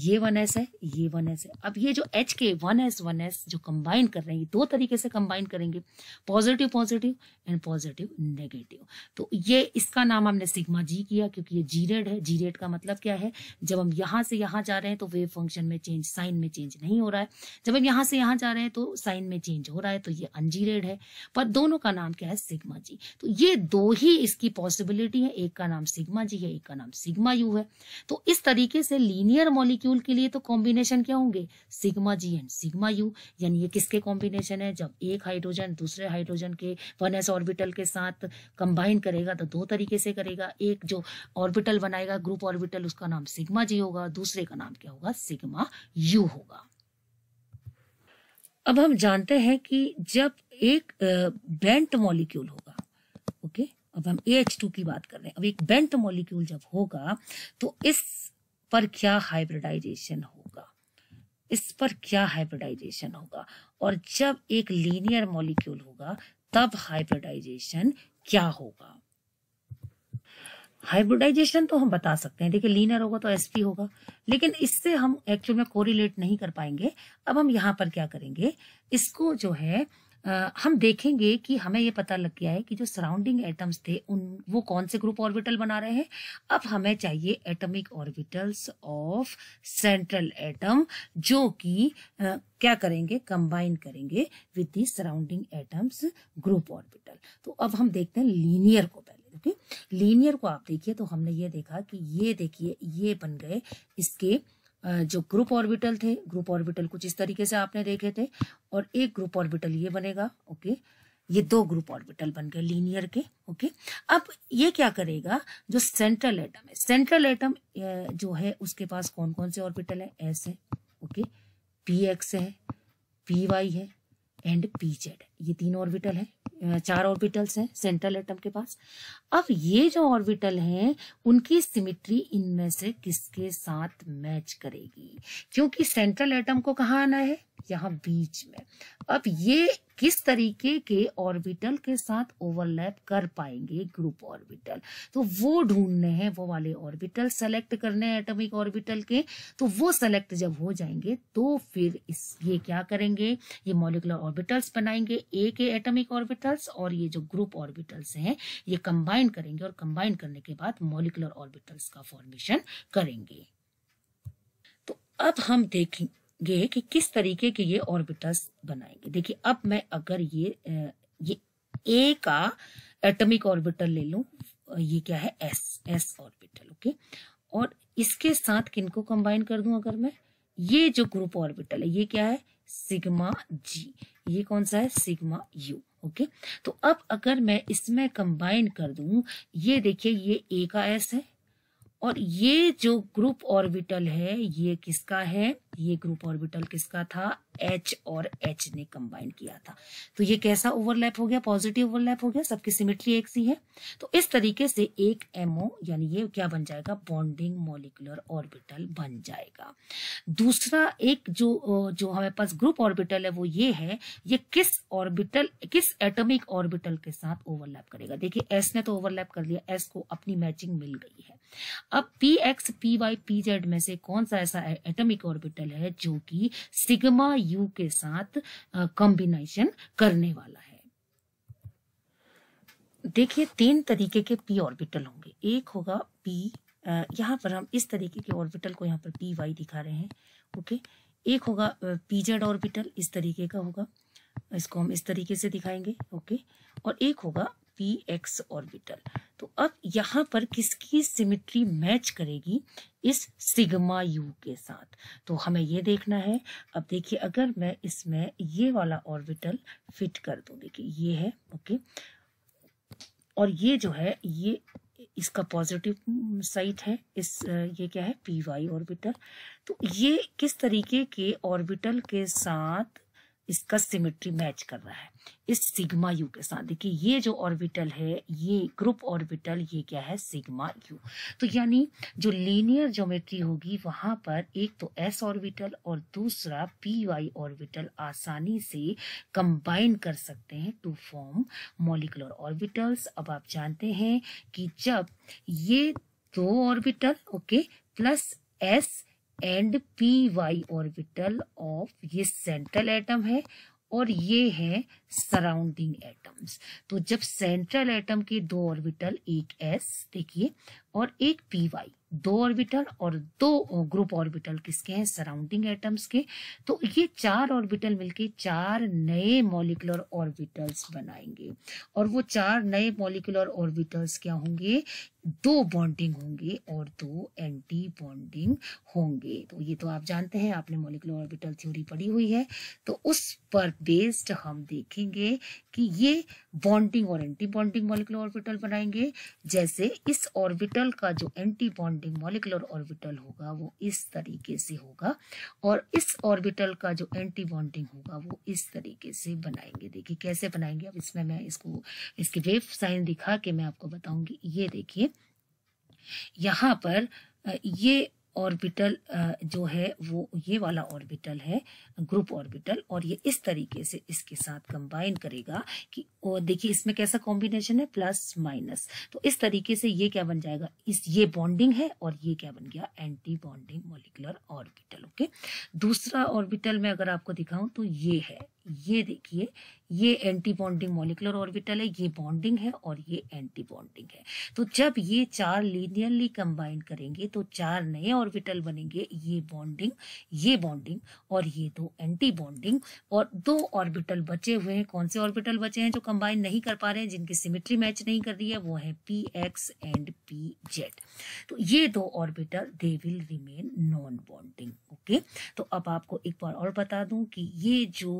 ये वन एस है ये वन एस है अब ये जो एच के वन एस वन एस जो कंबाइन कर रहे हैं दो तरीके से कंबाइन करेंगे positive positive and positive negative तो ये इसका नाम हमने सिग्मा जी किया क्योंकि ये जी रेड है जी रेड का मतलब क्या है जब हम यहाँ से यहाँ जा रहे हैं तो वेव फंक्शन में चेंज साइन में चेंज नहीं हो रहा है जब हम यहाँ से यहाँ जा रहे हैं तो साइन में चेंज हो रहा है तो ये अनजी रेड है पर दोनों का नाम क्या है सिग्मा जी तो ये दो ही इसकी पॉसिबिलिटी है एक का नाम सिग्मा जी है एक का नाम सिग्मा यू है तो इस तरीके से लीनियर मॉलिक मॉलिक्यूल के लिए तो कॉम्बिनेशन क्या होंगे sigma g and sigma u यानी ये किसके कॉम्बिनेशन है जब एक हाइड्रोजन दूसरे हाइड्रोजन के वन एस ऑर्बिटल के साथ कंबाइन करेगा तो दो तरीके से करेगा एक जो ऑर्बिटल बनाएगा ग्रुप ऑर्बिटल उसका नाम सिग्मा जी होगा दूसरे का नाम क्या होगा सिग्मा यू होगा अब हम जानते हैं कि जब एक बेंट मॉलिक्यूल होगा ओके अब हम ए एच टू की बात कर रहे हैं अब एक बेंट मॉलिक्यूल जब होगा तो इस पर क्या हाइब्रिडाइजेशन होगा इस पर क्या हाइब्रिडाइजेशन होगा और जब एक लीनियर मॉलिक्यूल होगा तब हाइब्रिडाइजेशन क्या होगा हाइब्रिडाइजेशन तो हम बता सकते हैं देखिए लीनियर होगा तो एसपी होगा लेकिन इससे हम एक्चुअल में कोरिलेट नहीं कर पाएंगे अब हम यहां पर क्या करेंगे इसको जो है हम देखेंगे कि हमें ये पता लग गया है कि जो सराउंडिंग एटम्स थे उन वो कौन से ग्रुप ऑर्बिटल बना रहे हैं अब हमें चाहिए atomic orbitals of central atom जो कि क्या करेंगे कंबाइन करेंगे with the surrounding atoms group orbital तो अब हम देखते हैं लीनियर को पहले ओके लीनियर को आप देखिए तो हमने ये देखा कि ये देखिए ये बन गए इसके जो ग्रुप ऑर्बिटल थे ग्रुप ऑर्बिटल कुछ इस तरीके से आपने देखे थे और एक ग्रुप ऑर्बिटल ये बनेगा ओके ये दो ग्रुप ऑर्बिटल बन गए लीनियर के ओके अब ये क्या करेगा जो सेंट्रल एटम है सेंट्रल एटम जो है उसके पास कौन कौन से ऑर्बिटल है एस है ओके पी एक्स है पी वाई है एंड पी जेड ये तीन ऑर्बिटल है चार ऑर्बिटल्स हैं सेंट्रल एटम के पास अब ये जो ऑर्बिटल हैं उनकी सिमिट्री इनमें से किसके साथ मैच करेगी क्योंकि सेंट्रल एटम को कहाँ आना है यहाँ बीच में अब ये किस तरीके के ऑर्बिटल के साथ ओवरलैप कर पाएंगे ग्रुप ऑर्बिटल तो वो ढूंढने हैं वो वाले ऑर्बिटल सेलेक्ट करने हैं एटॉमिक ऑर्बिटल के तो वो सेलेक्ट जब हो जाएंगे तो फिर इस ये क्या करेंगे ये मॉलिकुलर ऑर्बिटल्स बनाएंगे ए के एटॉमिक ऑर्बिटल्स और ये जो ग्रुप ऑर्बिटल्स हैं ये कंबाइन करेंगे और कंबाइन करने के बाद मॉलिकुलर ऑर्बिटल्स का फॉर्मेशन करेंगे तो अब हम देखेंगे ये कि किस तरीके के ये ऑर्बिटल्स बनाएंगे देखिए अब मैं अगर ये ये ए का एटॉमिक ऑर्बिटल ले लूं ये क्या है एस एस ऑर्बिटल ओके और इसके साथ किनको कंबाइन कर दूं अगर मैं ये जो ग्रुप ऑर्बिटल है ये क्या है सिग्मा जी ये कौन सा है सिग्मा यू ओके तो अब अगर मैं इसमें कंबाइन कर दूं ये देखिए ये ए का एस है और ये जो ग्रुप ऑर्बिटल है ये किसका है ये ग्रुप ऑर्बिटल किसका था एच और एच ने कंबाइन किया था तो ये कैसा ओवरलैप हो गया पॉजिटिव ओवरलैप हो गया सबकी सिमिट्री एक सी है तो इस तरीके से एक एमओ यानी ये क्या बन जाएगा बॉन्डिंग मोलिकुलर ऑर्बिटल बन जाएगा दूसरा एक जो जो हमारे पास ग्रुप ऑर्बिटल है वो ये है ये किस ऑर्बिटल किस एटमिक ऑर्बिटल के साथ ओवरलैप करेगा देखिये एस ने तो ओवरलैप कर लिया एस को अपनी मैचिंग मिल गई है अब p x p y p z में से कौन सा ऐसा एटमिक ऑर्बिटल मेटल है जो कि सिग्मा यू के साथ कॉम्बिनेशन करने वाला है देखिए तीन तरीके के पी ऑर्बिटल होंगे एक होगा पी यहाँ पर हम इस तरीके के ऑर्बिटल को यहाँ पर पी वाई दिखा रहे हैं ओके एक होगा पीजेड ऑर्बिटल इस तरीके का होगा इसको हम इस तरीके से दिखाएंगे ओके और एक होगा पी एक्स ऑर्बिटल तो अब यहाँ पर किसकी सिमिट्री मैच करेगी इस सिग्मा यू के साथ तो हमें ये देखना है अब देखिए अगर मैं इसमें ये वाला ऑर्बिटल फिट कर दूँ देखिए ये है ओके और ये जो है ये इसका पॉजिटिव साइड है इस ये क्या है पी वाई ऑर्बिटल तो ये किस तरीके के ऑर्बिटल के साथ इसका सिमेट्री मैच कर रहा है इस सिग्मा यू के साथ देखिए ये जो ऑर्बिटल है ये ग्रुप ऑर्बिटल ये क्या है सिग्मा यू तो यानी जो लीनियर ज्योमेट्री होगी वहां पर एक तो एस ऑर्बिटल और दूसरा पी वाई ऑर्बिटल आसानी से कंबाइन कर सकते हैं टू फॉर्म मॉलिकुलर ऑर्बिटल्स अब आप जानते हैं कि जब ये दो orbital okay plus s and p y orbital of ये सेंट्रल एटम है और ये है सराउंडिंग एटम्स तो जब सेंट्रल एटम के दो ऑर्बिटल एक एस देखिए और एक पी वाई दो ऑर्बिटल और दो ग्रुप ऑर्बिटल किसके हैं सराउंडिंग एटम्स के तो ये चार ऑर्बिटल मिलके चार नए मॉलिकुलर ऑर्बिटल्स बनाएंगे और वो चार नए मॉलिकुलर ऑर्बिटल्स क्या होंगे दो बॉन्डिंग होंगे और दो एंटी बॉन्डिंग होंगे तो ये तो आप जानते हैं आपने मोलिकुलर ऑर्बिटल थ्योरी पढ़ी हुई है तो उस पर बेस्ड हम देखेंगे कि ये बॉन्डिंग और एंटी बॉन्डिंग मोलिकुलर ऑर्बिटल बनाएंगे जैसे इस ऑर्बिटल का जो anti bond corresponding molecular orbital होगा वो इस तरीके से होगा और इस ऑर्बिटल का जो एंटी बॉन्डिंग होगा वो इस तरीके से बनाएंगे देखिए कैसे बनाएंगे अब इसमें मैं इसको इसके वेव साइन दिखा के मैं आपको बताऊंगी ये देखिए यहाँ पर ये ऑर्बिटल जो है वो ये वाला ऑर्बिटल है ग्रुप ऑर्बिटल और ये इस तरीके से इसके साथ कंबाइन करेगा कि देखिए इसमें कैसा कॉम्बिनेशन है प्लस माइनस तो इस तरीके से ये क्या बन जाएगा इस ये बॉन्डिंग है और ये क्या बन गया anti bonding molecular orbital okay दूसरा ऑर्बिटल में अगर आपको दिखाऊं तो ये है ये देखिए ये एंटी बॉन्डिंग मोलिकुलर ऑर्बिटल है ये बॉन्डिंग है और ये एंटी बॉन्डिंग है तो जब ये चार लीनियरली कंबाइन करेंगे तो चार नए ऑर्बिटल बनेंगे ये बॉन्डिंग ये बॉन्डिंग और ये दो एंटी बॉन्डिंग और दो ऑर्बिटल बचे हुए हैं कौन से ऑर्बिटल बचे हैं जो कंबाइन नहीं कर पा रहे हैं जिनकी सिमिट्री मैच नहीं कर रही है वो है p x and p z तो ये दो orbital they will remain non bonding okay तो अब आपको एक बार और बता दूं कि ये जो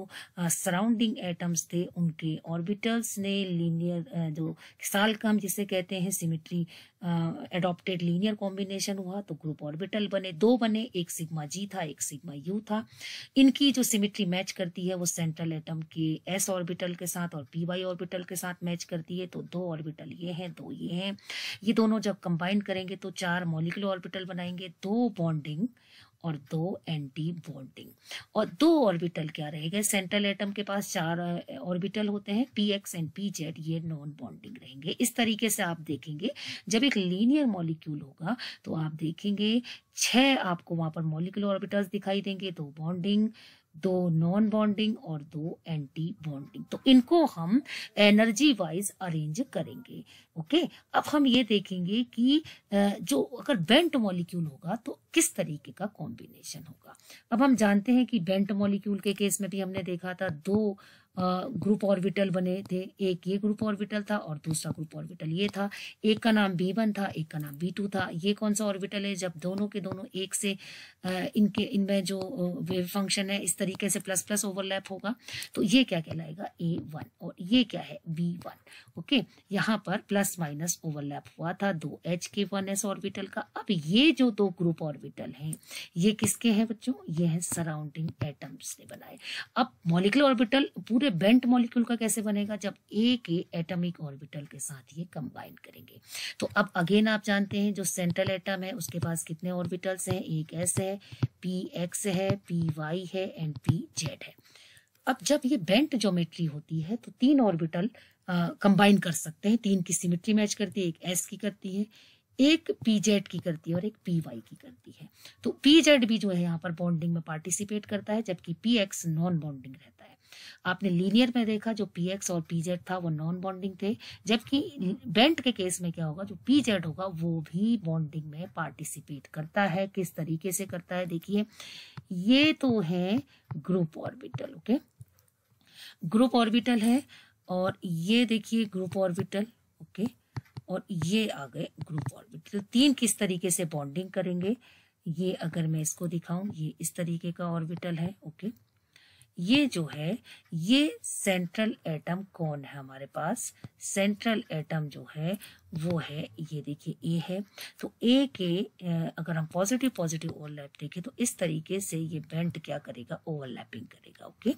सराउंडिंग uh, एटम्स चार्ज थे उनके ऑर्बिटल्स ने लीनियर जो साल का हम जिसे कहते हैं सिमिट्री एडॉप्टेड लीनियर कॉम्बिनेशन हुआ तो ग्रुप ऑर्बिटल बने दो बने एक सिग्मा जी था एक सिग्मा यू था इनकी जो सिमिट्री मैच करती है वो सेंट्रल एटम के एस ऑर्बिटल के साथ और पी वाई ऑर्बिटल के साथ मैच करती है तो दो ऑर्बिटल ये हैं दो ये हैं ये दोनों जब कंबाइन करेंगे तो चार मॉलिकुलर ऑर्बिटल बनाएंगे दो बॉन्डिंग और दो एंटी बॉन्डिंग और दो ऑर्बिटल क्या रहेगा सेंट्रल एटम के पास चार ऑर्बिटल होते हैं p x and p z ये नॉन बॉन्डिंग रहेंगे इस तरीके से आप देखेंगे जब एक लीनियर मॉलिक्यूल होगा तो आप देखेंगे छह आपको वहां पर मॉलिक्यूल ऑर्बिटल्स दिखाई देंगे दो बॉन्डिंग दो नॉन बॉन्डिंग और दो एंटी बॉन्डिंग तो इनको हम एनर्जी वाइज अरेंज करेंगे ओके अब हम ये देखेंगे कि जो अगर बेंट मॉलिक्यूल होगा तो किस तरीके का कॉम्बिनेशन होगा अब हम जानते हैं कि बेंट मॉलिक्यूल के केस में भी हमने देखा था दो ग्रुप ऑर्बिटल बने थे एक ये ग्रुप ऑर्बिटल था और दूसरा ग्रुप ऑर्बिटल ये था एक का नाम बी वन था एक का नाम बी टू था ये कौन सा ऑर्बिटल है जब दोनों के दोनों एक से इनके इनमें जो वेव फंक्शन है इस तरीके से प्लस प्लस ओवरलैप होगा तो ये क्या कहलाएगा ए वन और ये क्या है बी वन ओके यहाँ पर प्लस माइनस ओवरलैप हुआ था दो एच के वन एस ऑर्बिटल का अब ये जो दो ग्रुप ऑर्बिटल हैं ये किसके हैं बच्चों ये है सराउंडिंग एटम्स ने बनाए अब मॉलिकुलर ऑर्बिटल पूरे पूरे बेंट मॉलिक्यूल का कैसे बनेगा जब ए के एटमिक ऑर्बिटल के साथ ये कंबाइन करेंगे तो अब अगेन आप जानते हैं जो सेंट्रल एटम है उसके पास कितने ऑर्बिटल्स हैं एक एस है पी एक्स है पी वाई है एंड पी जेड है अब जब ये बेंट ज्योमेट्री होती है तो तीन ऑर्बिटल कंबाइन कर सकते हैं तीन की सिमिट्री मैच करती है एक एस की करती है एक पी जेड की करती है और एक पी वाई की करती है तो पी जेड भी जो है यहाँ पर बॉन्डिंग में पार्टिसिपेट करता है जबकि पी एक्स नॉन बॉन्डिंग रहता है आपने लीनियर में देखा जो पी एक्स और पी जेड था वो नॉन बॉन्डिंग थे जबकि बेंट के केस में क्या होगा जो पी जेड होगा वो भी बॉन्डिंग में पार्टिसिपेट करता है किस तरीके से करता है देखिए ये तो है group orbital okay group orbital है और ये देखिए ग्रुप ऑर्बिटल ओके और ये आ गए ग्रुप ऑर्बिटल तीन किस तरीके से बॉन्डिंग करेंगे ये अगर मैं इसको दिखाऊं ये इस तरीके का ऑर्बिटल है ओके okay? ये जो है ये सेंट्रल एटम कौन है हमारे पास सेंट्रल एटम जो है वो है ये देखिए ए है तो ए के अगर हम पॉजिटिव पॉजिटिव ओवरलैप देखें तो इस तरीके से ये बेंट क्या करेगा ओवरलैपिंग करेगा ओके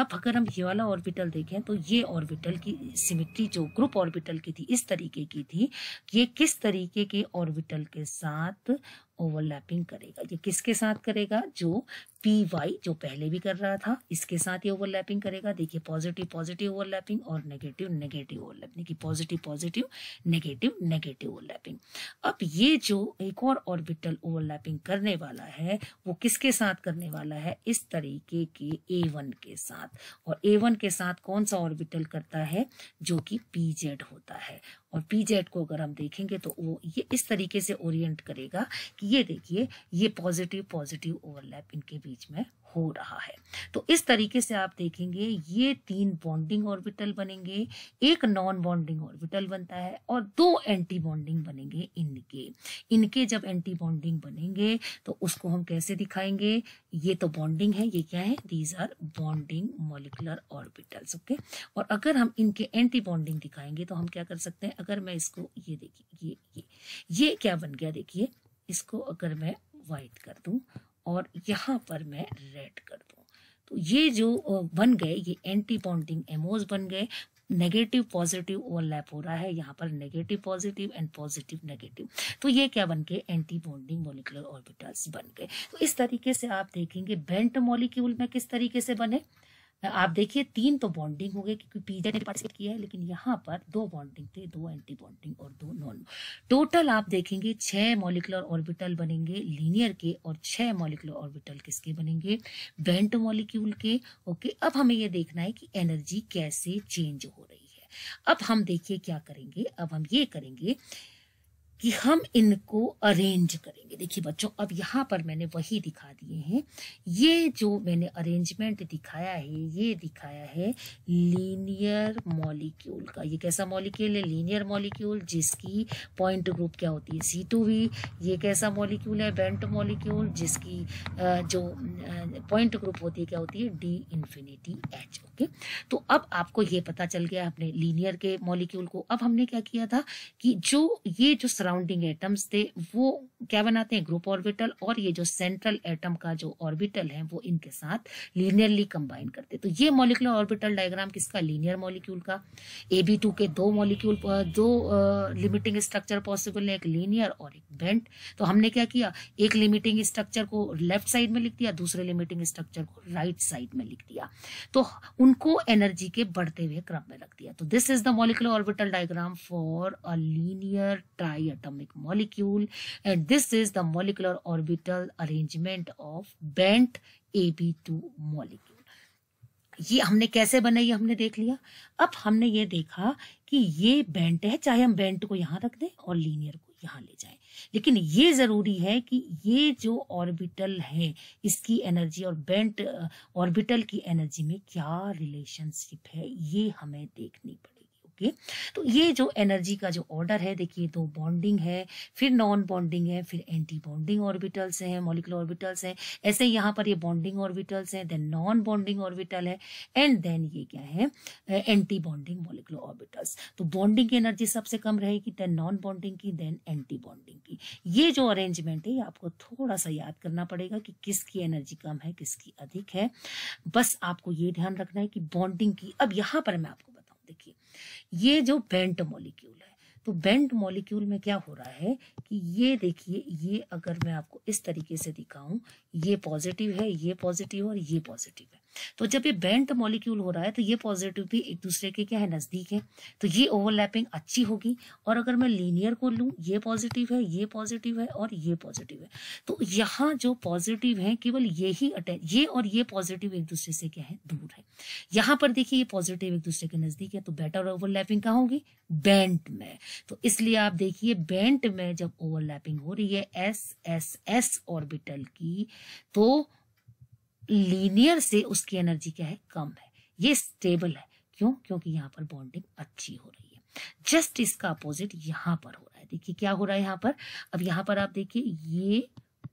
अब अगर हम ये वाला ऑर्बिटल देखें तो ये ऑर्बिटल की सिमिट्री जो ग्रुप ऑर्बिटल की थी इस तरीके की थी ये किस तरीके के ऑर्बिटल के साथ ओवरलैपिंग करेगा ये किसके साथ करेगा जो पी वाई जो पहले भी कर रहा था इसके साथ ये ओवरलैपिंग करेगा देखिए पॉजिटिव पॉजिटिव ओवरलैपिंग और negative negative overlapping positive positive negative negative overlapping अब ये जो एक और ऑर्बिटल ओवरलैपिंग करने वाला है वो किसके साथ करने वाला है इस तरीके के ए वन के साथ और ए वन के साथ कौन सा ऑर्बिटल करता है जो कि पी जेड होता है और पी जेड को अगर हम देखेंगे तो वो ये इस तरीके से ओरिएंट करेगा कि ये देखिए ये पॉजिटिव पॉजिटिव ओवरलैप इनके बीच बीच में हो रहा है तो इस तरीके से आप देखेंगे ये तीन बॉन्डिंग ऑर्बिटल बनेंगे एक नॉन बॉन्डिंग ऑर्बिटल बनता है और दो एंटी बॉन्डिंग बनेंगे इनके इनके जब एंटी बॉन्डिंग बनेंगे तो उसको हम कैसे दिखाएंगे ये तो बॉन्डिंग है ये क्या है these are bonding molecular orbitals okay और अगर हम इनके एंटी बॉन्डिंग दिखाएंगे तो हम क्या कर सकते हैं अगर मैं इसको ये देखिए ये ये ये क्या बन गया देखिए इसको अगर मैं व्हाइट कर दूं और यहाँ पर मैं रेड कर दूँ तो ये जो बन गए ये एंटी बॉन्डिंग एमोज बन गए नेगेटिव पॉजिटिव ओवरलैप हो रहा है यहाँ पर negative positive and positive negative तो ये क्या बन गए एंटी बॉन्डिंग मोलिकुलर ऑर्बिटल्स बन गए तो इस तरीके से आप देखेंगे बेंट मॉलिक्यूल में किस तरीके से बने आप देखिए तीन तो बॉन्डिंग हो गए क्योंकि पीजे ने पार्टिसिपेट किया है लेकिन यहाँ पर दो बॉन्डिंग थे दो एंटी बॉन्डिंग और दो नॉन टोटल आप देखेंगे छह मोलिकुलर ऑर्बिटल बनेंगे लीनियर के और छह मोलिकुलर ऑर्बिटल किसके बनेंगे बेंट मोलिक्यूल के ओके अब हमें यह देखना है कि एनर्जी कैसे चेंज हो रही है अब हम देखिए क्या करेंगे अब हम ये करेंगे कि हम इनको अरेंज करेंगे देखिए बच्चों अब यहाँ पर मैंने वही दिखा दिए हैं ये जो मैंने अरेंजमेंट दिखाया है ये दिखाया है लीनियर मॉलिक्यूल का ये कैसा मॉलिक्यूल है लीनियर मॉलिक्यूल जिसकी पॉइंट ग्रुप क्या होती है सी टू वी ये कैसा मॉलिक्यूल है बेंट मॉलिक्यूल जिसकी जो पॉइंट ग्रुप होती है क्या होती है डी इन्फिनिटी एच ओके तो अब आपको ये पता चल गया अपने लीनियर के मॉलिक्यूल को अब हमने क्या किया था कि जो ये जो सराउंड सराउंडिंग एटम्स थे वो क्या बनाते हैं ग्रुप ऑर्बिटल और ये जो सेंट्रल एटम का जो ऑर्बिटल है वो इनके साथ लीनियरली कंबाइन करते तो ये मॉलिकुलर ऑर्बिटल डायग्राम किसका लीनियर मॉलिक्यूल का ए बी टू के दो मॉलिक्यूल दो लिमिटिंग स्ट्रक्चर पॉसिबल है एक लीनियर और एक बेंट तो हमने क्या किया एक लिमिटिंग स्ट्रक्चर को लेफ्ट साइड में लिख दिया दूसरे लिमिटिंग स्ट्रक्चर को राइट right साइड में लिख दिया तो उनको एनर्जी के बढ़ते हुए क्रम में रख दिया तो this is the molecular orbital diagram for a linear triatomic molecule and this is the molecular orbital arrangement of bent A B two molecule ये हमने कैसे बनाई हमने देख लिया अब हमने ये देखा कि ये बेंट है चाहे हम बेंट को यहाँ रख दें और लीनियर को यहाँ ले जाएं लेकिन ये जरूरी है कि ये जो ऑर्बिटल है इसकी एनर्जी और बेंट ऑर्बिटल की एनर्जी में क्या रिलेशनशिप है ये हमें देखनी पड़े ओके तो ये जो एनर्जी का जो ऑर्डर है देखिए दो बॉन्डिंग है फिर नॉन बॉन्डिंग है फिर एंटी बॉन्डिंग ऑर्बिटल्स हैं मॉलिकुलर ऑर्बिटल्स हैं ऐसे यहाँ पर ये बॉन्डिंग ऑर्बिटल्स हैं देन नॉन बॉन्डिंग ऑर्बिटल है एंड देन ये क्या है एंटी बॉन्डिंग मॉलिकुलर ऑर्बिटल्स तो बॉन्डिंग की एनर्जी सबसे कम रहेगी देन नॉन बॉन्डिंग की देन एंटी बॉन्डिंग की ये जो अरेंजमेंट है ये आपको थोड़ा सा याद करना पड़ेगा कि किसकी एनर्जी कम है किसकी अधिक है बस आपको ये ध्यान रखना है कि बॉन्डिंग की अब यहाँ पर मैं आपको बताऊं देखिए ये जो बेंट मॉलिक्यूल है तो बेंट मॉलिक्यूल में क्या हो रहा है कि ये देखिए ये अगर मैं आपको इस तरीके से दिखाऊं ये पॉजिटिव है ये पॉजिटिव और ये पॉजिटिव है तो जब ये बेंट मॉलिक्यूल हो रहा है तो ये पॉजिटिव भी एक दूसरे के क्या है नजदीक है तो ये ओवरलैपिंग अच्छी होगी और अगर मैं लीनियर को लूँ ये पॉजिटिव है ये पॉजिटिव है और ये पॉजिटिव है तो यहाँ जो पॉजिटिव है केवल यही अटैच ये और ये पॉजिटिव एक दूसरे से क्या है दूर है यहाँ पर देखिए ये पॉजिटिव एक दूसरे के नजदीक है तो बेटर ओवरलैपिंग कहाँ होगी बेंट में तो इसलिए आप देखिए बेंट में जब ओवरलैपिंग हो रही है एस एस एस ऑर्बिटल की तो लीनियर से उसकी एनर्जी क्या है कम है ये स्टेबल है क्यों क्योंकि यहाँ पर बॉन्डिंग अच्छी हो रही है जस्ट इसका अपोजिट यहाँ पर हो रहा है देखिए क्या हो रहा है यहाँ पर अब यहाँ पर आप देखिए ये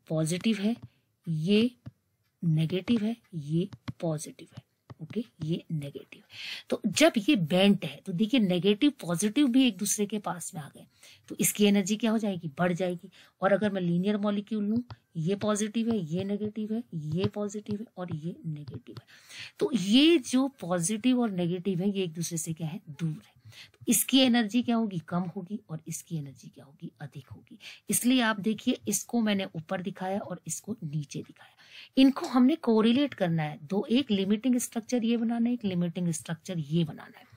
पॉजिटिव है ये नेगेटिव है ये पॉजिटिव है ओके ये नेगेटिव तो जब ये बेंट है तो देखिए नेगेटिव पॉजिटिव भी एक दूसरे के पास में आ गए तो इसकी एनर्जी क्या हो जाएगी बढ़ जाएगी और अगर मैं लीनियर मॉलिक्यूल लूँ ये पॉजिटिव है ये नेगेटिव है ये पॉजिटिव है और ये नेगेटिव है तो ये जो पॉजिटिव और नेगेटिव है ये एक दूसरे से क्या है दूर है इसकी एनर्जी क्या होगी कम होगी और इसकी एनर्जी क्या होगी अधिक होगी इसलिए आप देखिए इसको मैंने ऊपर दिखाया और इसको नीचे दिखाया इनको हमने कोरिलेट करना है दो एक लिमिटिंग स्ट्रक्चर ये बनाना है एक लिमिटिंग स्ट्रक्चर ये बनाना है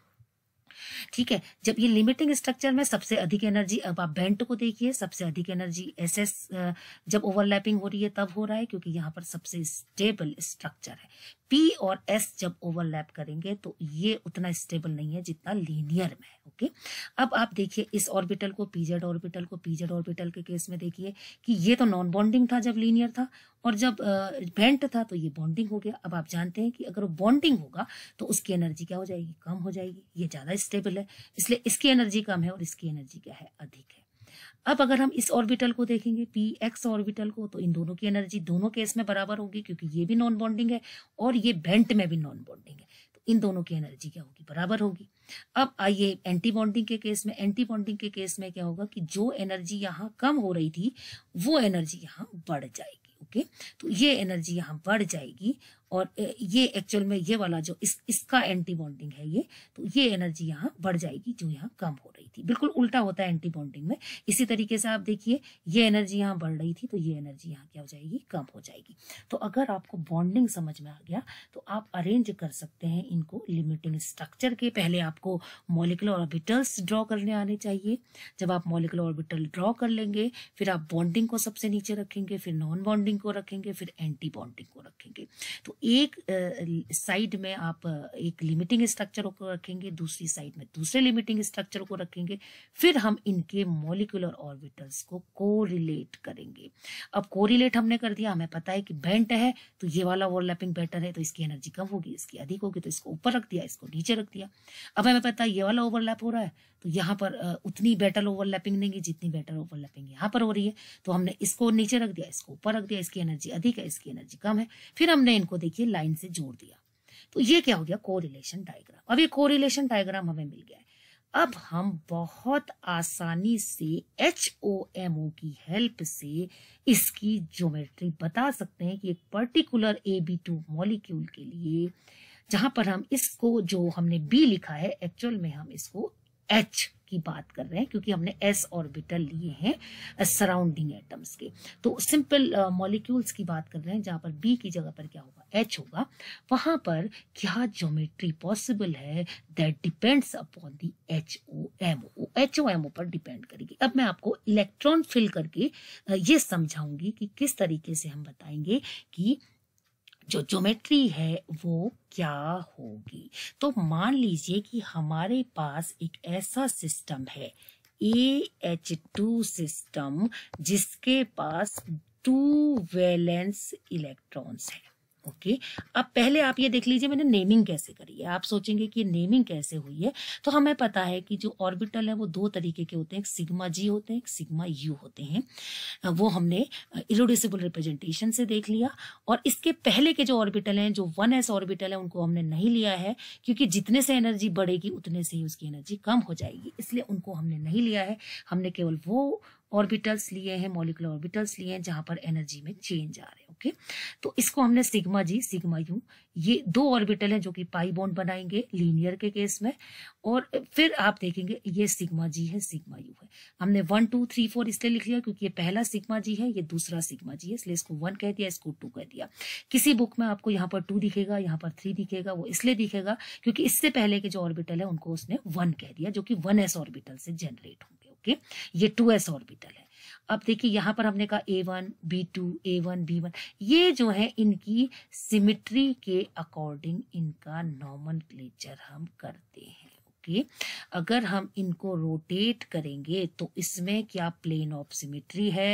ठीक है जब ये लिमिटिंग स्ट्रक्चर में सबसे अधिक एनर्जी अब आप बेंट को देखिए सबसे अधिक एनर्जी एस एस जब ओवरलैपिंग हो रही है तब हो रहा है क्योंकि यहाँ पर सबसे स्टेबल स्ट्रक्चर है पी और एस जब ओवरलैप करेंगे तो ये उतना स्टेबल नहीं है जितना लीनियर में है ओके अब आप देखिए इस ऑर्बिटल को पीजेड ऑर्बिटल को पीजेड ऑर्बिटल के केस में देखिए कि ये तो नॉन बॉन्डिंग था जब लीनियर था और जब बेंट था तो ये बॉन्डिंग हो गया अब आप जानते हैं कि अगर वो बॉन्डिंग होगा तो उसकी एनर्जी क्या हो जाएगी कम हो जाएगी ये ज्यादा स्टेबल है इसलिए इसकी एनर्जी कम है और इसकी एनर्जी क्या है अधिक है अब अगर हम इस ऑर्बिटल को देखेंगे पी एक्स ऑर्बिटल को तो इन दोनों की एनर्जी दोनों केस में बराबर होगी क्योंकि ये भी नॉन बॉन्डिंग है और ये बेंट में भी नॉन बॉन्डिंग है तो इन दोनों की एनर्जी क्या होगी बराबर होगी अब आइए एंटी बॉन्डिंग के केस में एंटी बॉन्डिंग के केस में क्या होगा कि जो एनर्जी यहाँ कम हो रही थी वो एनर्जी यहाँ बढ़ जाएगी ओके तो ये एनर्जी यहाँ बढ़ जाएगी और ये एक्चुअल में ये वाला जो इस इसका एंटी बॉन्डिंग है ये तो ये एनर्जी यहाँ बढ़ जाएगी जो यहाँ कम हो रही थी बिल्कुल उल्टा होता है एंटी बॉन्डिंग में इसी तरीके से आप देखिए ये एनर्जी यहाँ बढ़ रही थी तो ये एनर्जी यहाँ क्या हो जाएगी कम हो जाएगी तो अगर आपको बॉन्डिंग समझ में आ गया तो आप अरेंज कर सकते हैं इनको लिमिटिंग स्ट्रक्चर के पहले आपको मोलिकुलर ऑर्बिटल्स ड्रॉ करने आने चाहिए जब आप मोलिकुलर ऑर्बिटल ड्रॉ कर लेंगे फिर आप बॉन्डिंग को सबसे नीचे रखेंगे फिर नॉन बॉन्डिंग को रखेंगे फिर एंटी बॉन्डिंग को रखेंगे तो एक साइड में आप एक लिमिटिंग स्ट्रक्चर को रखेंगे दूसरी साइड में दूसरे लिमिटिंग स्ट्रक्चर को रखेंगे फिर हम इनके मोलिकुलर ऑर्बिटल्स को कोरिलेट करेंगे अब कोरिलेट हमने कर दिया हमें पता है कि बेंट है तो ये वाला ओवरलैपिंग बेटर है तो इसकी एनर्जी कम होगी इसकी अधिक होगी तो इसको ऊपर रख दिया इसको नीचे रख दिया अब हमें पता है ये वाला ओवरलैप हो रहा है तो यहाँ पर उतनी बेटर ओवरलैपिंग नहीं है जितनी बेटर ओवरलैपिंग यहाँ पर हो रही है तो हमने इसको नीचे रख दिया इसको ऊपर रख दिया इसकी एनर्जी अधिक है इसकी एनर्जी कम है फिर हमने इनको देखिए लाइन से जोड़ दिया तो ये क्या हो गया कोरिलेशन डायग्राम अब ये कोरिलेशन डायग्राम हमें मिल गया है अब हम बहुत आसानी से एच ओ एम ओ की हेल्प से इसकी ज्योमेट्री बता सकते हैं कि एक particular A B two molecule के लिए जहां पर हम इसको जो हमने बी लिखा है एक्चुअल में हम इसको एच की बात कर रहे हैं क्योंकि हमने एस ऑर्बिटल लिए हैं सराउंडिंग uh, एटम्स के तो सिंपल मॉलिक्यूल्स uh, की बात कर रहे हैं जहां पर बी की जगह पर क्या होगा एच होगा वहां पर क्या ज्योमेट्री पॉसिबल है that depends upon the H O M O H O M O पर डिपेंड करेगी अब मैं आपको इलेक्ट्रॉन फिल करके uh, ये समझाऊंगी कि किस तरीके से हम बताएंगे कि जो ज्योमेट्री है वो क्या होगी तो मान लीजिए कि हमारे पास एक ऐसा सिस्टम है ए एच टू सिस्टम जिसके पास टू वैलेंस इलेक्ट्रॉन्स है ओके okay. अब पहले आप ये देख लीजिए मैंने नेमिंग कैसे करी है आप सोचेंगे कि नेमिंग कैसे हुई है तो हमें पता है कि जो ऑर्बिटल है वो दो तरीके के होते हैं एक सिग्मा जी होते हैं एक सिग्मा यू होते हैं वो हमने इरोडिसिबल रिप्रेजेंटेशन से देख लिया और इसके पहले के जो ऑर्बिटल हैं जो वन एस ऑर्बिटल है उनको हमने नहीं लिया है क्योंकि जितने से एनर्जी बढ़ेगी उतने से ही उसकी एनर्जी कम हो जाएगी इसलिए उनको हमने नहीं लिया है हमने केवल वो ऑर्बिटल्स लिए हैं मॉलिकुलर ऑर्बिटल्स लिए हैं जहां पर एनर्जी में चेंज आ रहे हैं ओके तो इसको हमने सिग्मा जी सिग्मा यू ये दो ऑर्बिटल हैं जो कि पाई बॉन्ड बनाएंगे लीनियर के केस में और फिर आप देखेंगे ये सिग्मा जी है सिग्मा यू है हमने वन टू थ्री फोर इसलिए लिख लिया क्योंकि ये पहला सिग्मा जी है ये दूसरा सिग्मा जी है इसलिए इसको वन कह दिया इसको टू कह दिया किसी बुक में आपको यहाँ पर टू दिखेगा यहाँ पर थ्री दिखेगा वो इसलिए दिखेगा क्योंकि इससे पहले के जो ऑर्बिटल है उनको उसने वन कह दिया जो कि वन एस ऑर्बिटल से जनरेट होंगे ओके ये टू एस ऑर्बिटल है अब देखिए यहां पर हमने कहा A one B two A one B one ये जो है इनकी सिमिट्री के अकॉर्डिंग इनका नॉमन हम करते हैं के अगर हम इनको रोटेट करेंगे तो इसमें क्या प्लेन ऑफ सिमेट्री है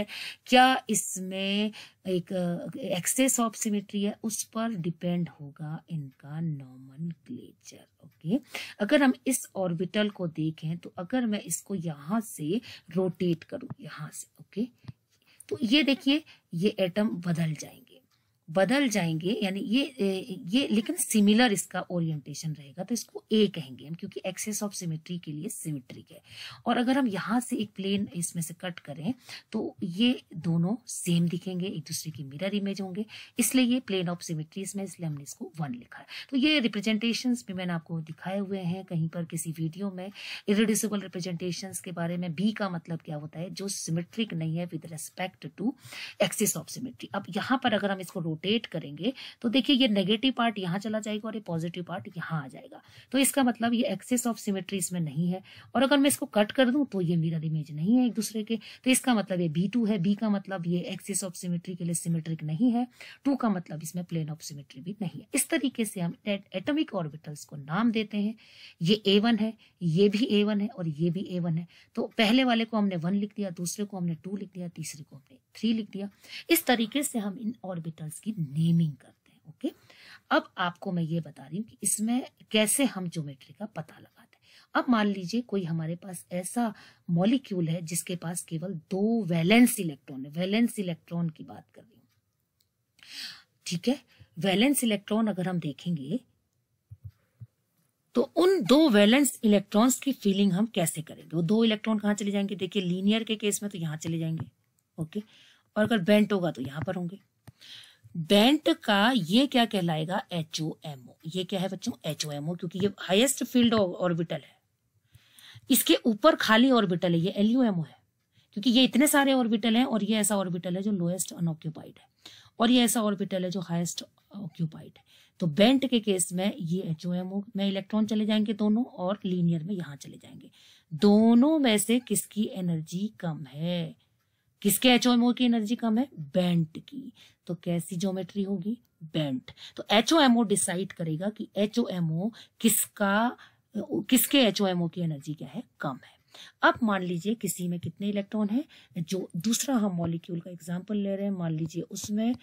क्या इसमें एक एक्सेस ऑफ सिमेट्री है उस पर डिपेंड होगा इनका नॉमन ओके अगर हम इस ऑर्बिटल को देखें तो अगर मैं इसको यहाँ से रोटेट करूँ यहाँ से ओके तो ये देखिए ये एटम बदल जाएंगे बदल जाएंगे यानी ये ये लेकिन सिमिलर इसका ओरिएंटेशन रहेगा तो इसको ए कहेंगे हम क्योंकि एक्सेस ऑफ सिमेट्री के लिए सिमेट्रिक है और अगर हम यहाँ से एक प्लेन इसमें से कट करें तो ये दोनों सेम दिखेंगे एक दूसरे की मिरर इमेज होंगे इसलिए ये प्लेन ऑफ सिमेट्री इसमें इसलिए हमने इसको वन लिखा है तो ये रिप्रेजेंटेशन भी मैंने आपको दिखाए हुए हैं कहीं पर किसी वीडियो में इरिड्यूसिबल रिप्रेजेंटेशन के बारे में बी का मतलब क्या होता है जो सिमेट्रिक नहीं है with respect to axis of symmetry अब यहाँ पर अगर हम इसको रोट रोटेट करेंगे तो देखिए ये नेगेटिव पार्ट यहाँ चला जाएगा और ये पॉजिटिव पार्ट यहाँ आ जाएगा तो इसका मतलब ये एक्सेस ऑफ सिमेट्री इसमें नहीं है और अगर मैं इसको कट कर दूं तो ये मिरर इमेज नहीं है एक दूसरे के तो इसका मतलब ये बी है बी का मतलब ये एक्सेस ऑफ सिमेट्री के लिए सिमेट्रिक नहीं है टू का मतलब इसमें प्लेन ऑफ सिमेट्री भी नहीं है इस तरीके से हम एटमिक ऑर्बिटल्स को नाम देते हैं ये ए है ये भी ए है और ये भी ए है तो पहले वाले को हमने वन लिख दिया दूसरे को हमने टू लिख दिया तीसरे को हमने थ्री लिख दिया इस तरीके से हम इन ऑर्बिटल्स की की नेमिंग करते हैं ओके अब आपको मैं ये बता रही हूँ कि इसमें कैसे हम ज्योमेट्री का पता लगाते हैं अब मान लीजिए कोई हमारे पास ऐसा मॉलिक्यूल है जिसके पास केवल दो वैलेंस इलेक्ट्रॉन है वैलेंस इलेक्ट्रॉन की बात कर रही हूँ ठीक है वैलेंस इलेक्ट्रॉन अगर हम देखेंगे तो उन दो वैलेंस इलेक्ट्रॉन्स की फीलिंग हम कैसे करेंगे वो दो इलेक्ट्रॉन कहाँ चले जाएंगे देखिए लीनियर के केस में तो यहाँ चले जाएंगे ओके और अगर बेंट होगा तो यहाँ पर होंगे बेंट का ये क्या कहलाएगा एच ओ एम ओ ये क्या है बच्चों एच ओ एम ओ क्योंकि ये हाईएस्ट फील्ड ऑर्बिटल है इसके ऊपर खाली ऑर्बिटल है ये एल यू एम ओ है क्योंकि ये इतने सारे ऑर्बिटल हैं और ये ऐसा ऑर्बिटल है जो लोएस्ट अनऑक्यूपाइड है और ये ऐसा ऑर्बिटल है जो हाईएस्ट ऑक्यूपाइड है तो बेंट के केस में ये एच ओ एम ओ में इलेक्ट्रॉन चले जाएंगे दोनों और लीनियर में यहाँ चले जाएंगे दोनों में से किसकी एनर्जी कम है किसके एच ओ एम ओ की एनर्जी कम है बेंट की तो कैसी ज्योमेट्री होगी बेंट तो H O M O decide करेगा कि एच ओ एम ओ किसका किसके एच ओ एम ओ की एनर्जी क्या है कम है अब मान लीजिए किसी में कितने इलेक्ट्रॉन है जो दूसरा हम मॉलिक्यूल का एग्जाम्पल ले रहे हैं मान लीजिए उसमें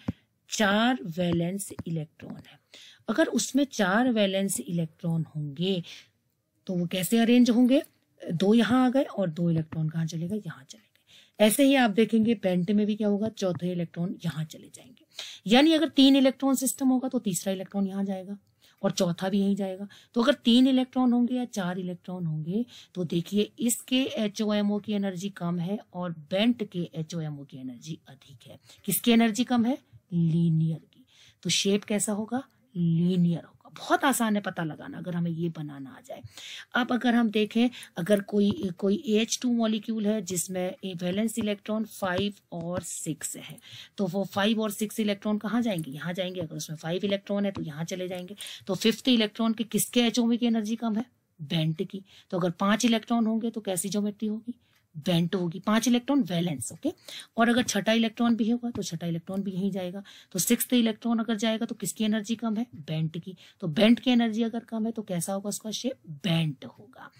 चार वैलेंस इलेक्ट्रॉन है अगर उसमें चार वैलेंस इलेक्ट्रॉन होंगे तो वो कैसे अरेंज होंगे दो यहाँ आ गए और दो इलेक्ट्रॉन कहाँ चलेगा यहाँ चले ऐसे ही आप देखेंगे पेंट में भी क्या होगा चौथे इलेक्ट्रॉन यहाँ चले जाएंगे यानी अगर तीन इलेक्ट्रॉन सिस्टम होगा तो तीसरा इलेक्ट्रॉन यहाँ जाएगा और चौथा भी यहीं जाएगा तो अगर तीन इलेक्ट्रॉन होंगे या चार इलेक्ट्रॉन होंगे तो देखिए इसके एच की एनर्जी कम है और बेंट के एच की एनर्जी अधिक है किसकी एनर्जी कम है लीनियर की तो शेप कैसा होगा लीनियर होगा बहुत आसान है पता लगाना अगर हमें ये बनाना आ जाए अब अगर हम देखें अगर कोई कोई ए एच टू मॉलिक्यूल है जिसमें वैलेंस इलेक्ट्रॉन फाइव और सिक्स है तो वो फाइव और सिक्स इलेक्ट्रॉन कहाँ जाएंगे यहाँ जाएंगे अगर उसमें फाइव इलेक्ट्रॉन है तो यहाँ चले जाएंगे तो फिफ्थ इलेक्ट्रॉन के किसके एच की एनर्जी कम है बेंट की तो अगर पांच इलेक्ट्रॉन होंगे तो कैसी ज्योमेट्री होगी बेंट होगी पांच इलेक्ट्रॉन वैलेंस ओके और अगर छठा इलेक्ट्रॉन भी होगा तो छठा इलेक्ट्रॉन भी यहीं जाएगा तो सिक्स इलेक्ट्रॉन अगर जाएगा तो किसकी एनर्जी कम है बेंट की तो बेंट की एनर्जी अगर कम है तो कैसा होगा उसका शेप बेंट होगा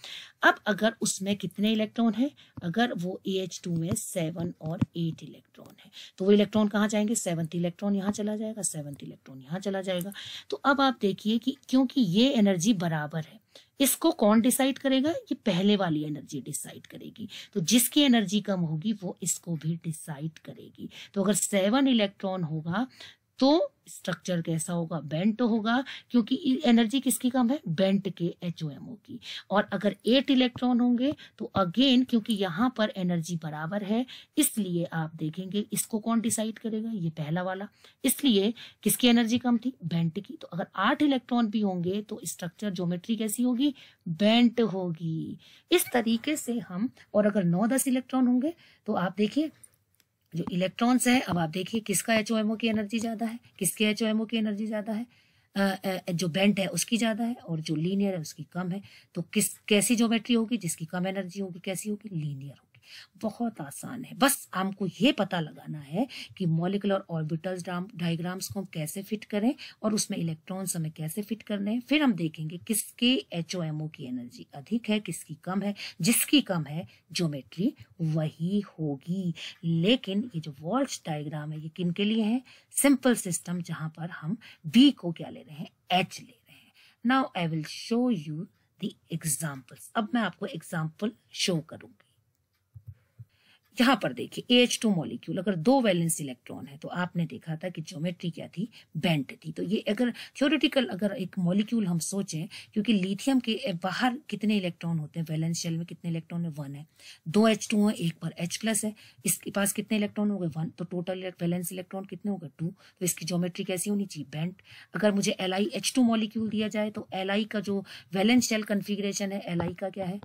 अब अगर उसमें कितने इलेक्ट्रॉन है अगर वो ए एच टू में सेवन और एट इलेक्ट्रॉन है तो वो इलेक्ट्रॉन कहाँ जाएंगे सेवन्थ इलेक्ट्रॉन यहाँ चला जाएगा सेवन्थ इलेक्ट्रॉन यहाँ चला जाएगा तो अब आप देखिए कि क्योंकि ये एनर्जी बराबर है इसको कौन डिसाइड करेगा ये पहले वाली एनर्जी डिसाइड करेगी तो जिसकी एनर्जी कम होगी वो इसको भी डिसाइड करेगी तो अगर सेवन इलेक्ट्रॉन होगा तो स्ट्रक्चर कैसा होगा बेंट तो होगा क्योंकि एनर्जी e- किसकी कम है बेंट के एच की और अगर एट इलेक्ट्रॉन होंगे तो अगेन क्योंकि यहाँ पर एनर्जी बराबर है इसलिए आप देखेंगे इसको कौन डिसाइड करेगा ये पहला वाला इसलिए किसकी एनर्जी कम थी बेंट की तो अगर आठ इलेक्ट्रॉन भी होंगे तो स्ट्रक्चर ज्योमेट्री कैसी होगी बेंट होगी इस तरीके से हम और अगर नौ दस इलेक्ट्रॉन होंगे तो आप देखिए जो इलेक्ट्रॉन्स है अब आप देखिए किसका एच की एनर्जी ज्यादा है किसके एच की एनर्जी ज्यादा है जो बेंट है उसकी ज्यादा है और जो लीनियर है उसकी कम है तो किस कैसी ज्योमेट्री होगी जिसकी कम एनर्जी होगी कैसी होगी लीनियर होगी बहुत आसान है बस आपको ये पता लगाना है कि मॉलिकुलर ऑर्बिटल्स डायग्राम्स को कैसे फिट करें और उसमें इलेक्ट्रॉन्स हमें कैसे फिट करने हैं फिर हम देखेंगे किसके एच की एनर्जी अधिक है किसकी कम है जिसकी कम है ज्योमेट्री वही होगी लेकिन ये जो वॉल्स डायग्राम है ये किन के लिए है सिंपल सिस्टम जहां पर हम बी को क्या ले रहे हैं एच ले रहे हैं now I will show you the examples अब मैं आपको एग्जाम्पल शो करूंगी यहाँ पर देखिए ए एच टू मोलिक्यूल अगर दो वैलेंस इलेक्ट्रॉन है तो आपने देखा था कि ज्योमेट्री क्या थी बेंट थी तो ये अगर थियोरिटिकल अगर एक मोलिक्यूल हम सोचें क्योंकि लिथियम के बाहर कितने इलेक्ट्रॉन होते हैं वैलेंस शेल में कितने इलेक्ट्रॉन है वन है दो एच टू है एक पर एच प्लस है इसके पास कितने इलेक्ट्रॉन हो गए वन तो टोटल वैलेंस इलेक्ट्रॉन कितने हो गए टू तो इसकी ज्योमेट्री कैसी होनी चाहिए बेंट अगर मुझे L I H two molecule दिया जाए तो एल आई का जो वैलेंस शेल कन्फिग्रेशन है एल आई का क्या है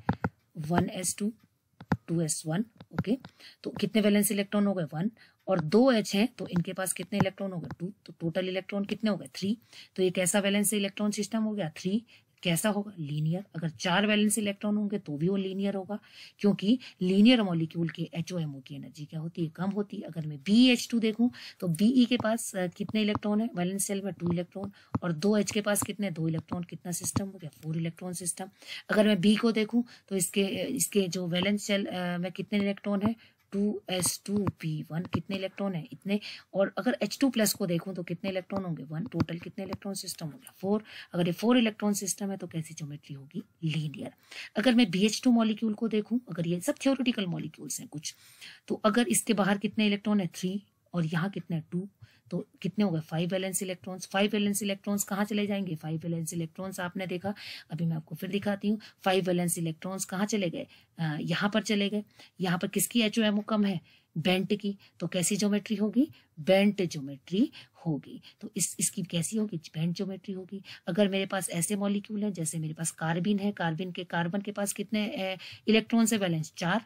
one S two two S one okay तो कितने वैलेंस इलेक्ट्रॉन हो गए वन और दो एच है तो इनके पास कितने इलेक्ट्रॉन हो गए टू तो टोटल इलेक्ट्रॉन कितने हो गए थ्री तो एक ऐसा वैलेंस इलेक्ट्रॉन सिस्टम हो गया थ्री कैसा होगा लीनियर अगर चार बैलेंस इलेक्ट्रॉन होंगे तो भी वो लीनियर होगा क्योंकि लीनियर मॉलिक्यूल के एच की एनर्जी क्या होती है कम होती है अगर मैं बी एच टू देखूँ तो बी e के पास कितने इलेक्ट्रॉन है वैलेंस सेल में टू इलेक्ट्रॉन और दो एच के पास कितने दो इलेक्ट्रॉन कितना सिस्टम हो गया फोर इलेक्ट्रॉन सिस्टम अगर मैं बी को देखूँ तो इसके इसके जो बैलेंस सेल में कितने इलेक्ट्रॉन है two S two P one कितने इलेक्ट्रॉन है इतने और अगर एच टू प्लस को देखूं तो कितने इलेक्ट्रॉन होंगे वन टोटल कितने इलेक्ट्रॉन सिस्टम हो गया फोर अगर ये फोर इलेक्ट्रॉन सिस्टम है तो कैसी ज्योमेट्री होगी लीनियर अगर मैं बी एच टू मॉलिक्यूल को देखूं अगर ये सब थियोरिटिकल मॉलिक्यूल्स हैं कुछ तो अगर इसके बाहर कितने इलेक्ट्रॉन है थ्री और यहाँ कितने टू तो कितने हो गए five valence electrons five valence electrons कहाँ चले जाएंगे फाइव वैलेंस इलेक्ट्रॉन्स आपने देखा अभी मैं आपको फिर दिखाती हूँ फाइव वैलेंस इलेक्ट्रॉन्स कहाँ चले गए यहाँ पर चले गए यहाँ पर किसकी एच कम है बेंट की तो कैसी ज्योमेट्री होगी बेंट ज्योमेट्री होगी तो इस इसकी कैसी होगी बेंट ज्योमेट्री होगी अगर मेरे पास ऐसे मॉलिक्यूल हैं जैसे मेरे पास कार्बिन है कार्बिन के कार्बन के पास कितने इलेक्ट्रॉन्स है बैलेंस चार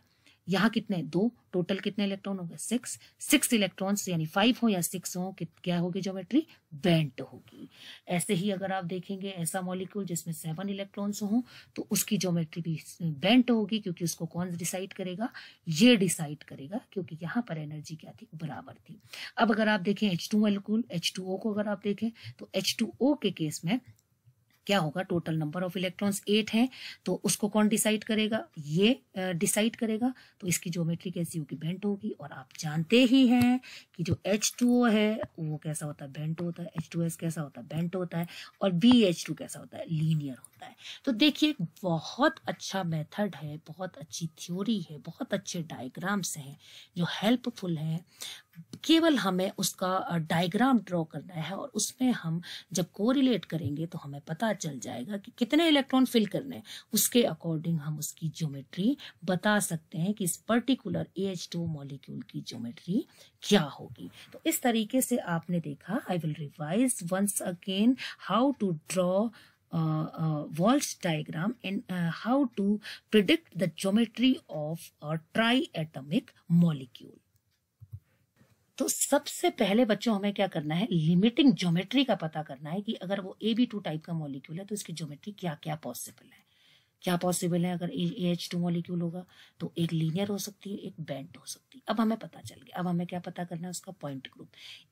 यहाँ कितने दो टोटल कितने इलेक्ट्रॉन हो गए सिक्स सिक्स इलेक्ट्रॉन्स यानी फाइव हो या सिक्स हो कि क्या होगी ज्योमेट्री बेंट होगी ऐसे ही अगर आप देखेंगे ऐसा मॉलिक्यूल जिसमें सेवन इलेक्ट्रॉन्स हो तो उसकी ज्योमेट्री भी बेंट होगी क्योंकि उसको कौन डिसाइड करेगा ये डिसाइड करेगा क्योंकि यहाँ पर एनर्जी क्या थी बराबर थी अब अगर आप देखें H two molecule H two O को अगर आप देखें तो एच टू ओ के केस में क्या होगा total number of electrons eight हैं तो उसको कौन डिसाइड करेगा ये डिसाइड करेगा तो इसकी ज्योमेट्री कैसी होगी बेंट होगी और आप जानते ही हैं कि जो एच है वो कैसा होता है बेंट होता है एच कैसा होता है बेंट होता है और बी एच टू कैसा होता है लीनियर होता है तो देखिए बहुत अच्छा मेथड है बहुत अच्छी थ्योरी है बहुत अच्छे डायग्राम्स हैं जो हेल्पफुल हैं केवल हमें उसका डायग्राम ड्रॉ करना है और उसमें हम जब कोरिलेट करेंगे तो हमें पता चल जाएगा कि कितने इलेक्ट्रॉन फिल करने हैं उसके अकॉर्डिंग हम उसकी ज्योमेट्री बता सकते हैं कि इस particular A H two molecule की ज्योमेट्री क्या होगी तो इस तरीके से आपने देखा I will revise once again how to draw Walsh diagram and how to predict the geometry of triatomic of तो सबसे पहले बच्चों हमें क्या करना है लिमिटिंग ज्योमेट्री का पता करना है कि अगर वो ए बी टू टाइप का मॉलिक्यूल है तो इसकी ज्योमेट्री क्या क्या पॉसिबल है क्या पॉसिबल है अगर ए एच टू मॉलिक्यूल होगा तो एक लीनियर हो सकती है एक बेंट हो सकती है अब हमें पता चल गया अब हमें क्या पता करना है उसका पॉइंट ग्रुप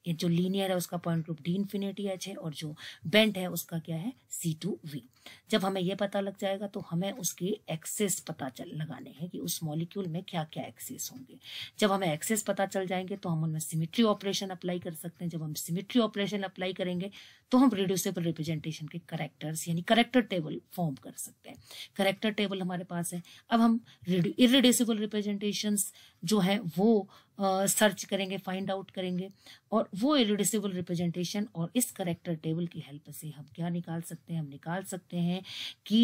ये जो लीनियर है उसका point group D infinity H है और जो बेंट है उसका क्या है सी टू वी जब हमें ये पता लग जाएगा तो हमें उसके एक्सेस पता चल लगाने हैं कि उस मॉलिक्यूल में क्या क्या एक्सेस होंगे जब हमें एक्सेस पता चल जाएंगे तो हम उनमें सिमिट्री ऑपरेशन अप्लाई कर सकते हैं जब हम सिमिट्री ऑपरेशन अप्लाई करेंगे तो हम रिड्यूसेबल रिप्रेजेंटेशन के करेक्टर्स यानी करेक्टर टेबल फॉर्म कर सकते हैं करेक्टर टेबल हमारे पास है अब हम इरेड्यूसिबल रिप्रेजेंटेशंस जो है वो सर्च uh, करेंगे फाइंड आउट करेंगे और वो इरिड्यूसिबल रिप्रेजेंटेशन और इस करेक्टर टेबल की हेल्प से हम क्या निकाल सकते हैं हम निकाल सकते हैं कि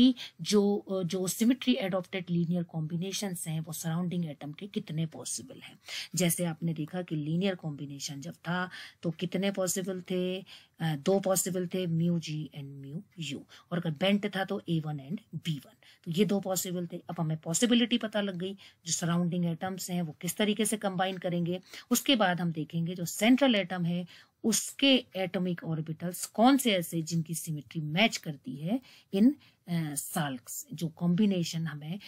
जो जो सिमिट्री एडॉप्टेड लीनियर कॉम्बिनेशन हैं वो सराउंडिंग एटम के कितने पॉसिबल हैं जैसे आपने देखा कि लीनियर कॉम्बिनेशन जब था तो कितने पॉसिबल थे दो पॉसिबल थे mu G and mu U और अगर बेंट था तो A one and B one तो ये दो पॉसिबल थे अब हमें पॉसिबिलिटी पता लग गई जो सराउंडिंग एटम्स हैं वो किस तरीके से कंबाइन करेंगे उसके बाद हम देखेंगे जो सेंट्रल एटम है उसके एटॉमिक ऑर्बिटल्स कौन से ऐसे जिनकी सिमेट्री मैच करती है इन साल्क्स जो कॉम्बिनेशन हमें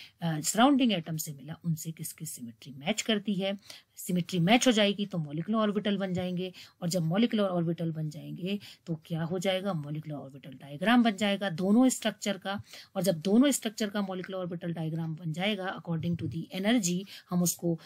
सराउंडिंग एटम से मिला उनसे किसकी सिमेट्री मैच करती है सिमेट्री मैच हो जाएगी तो मोलिकुलर ऑर्बिटल बन जाएंगे और जब मोलिकुलर ऑर्बिटल बन जाएंगे तो क्या हो जाएगा मोलिकुलर ऑर्बिटल डायग्राम बन जाएगा दोनों स्ट्रक्चर का और जब दोनों स्ट्रक्चर का मोलिकुलर ऑर्बिटल डायग्राम बन जाएगा अकॉर्डिंग टू दी एनर्जी हम उसको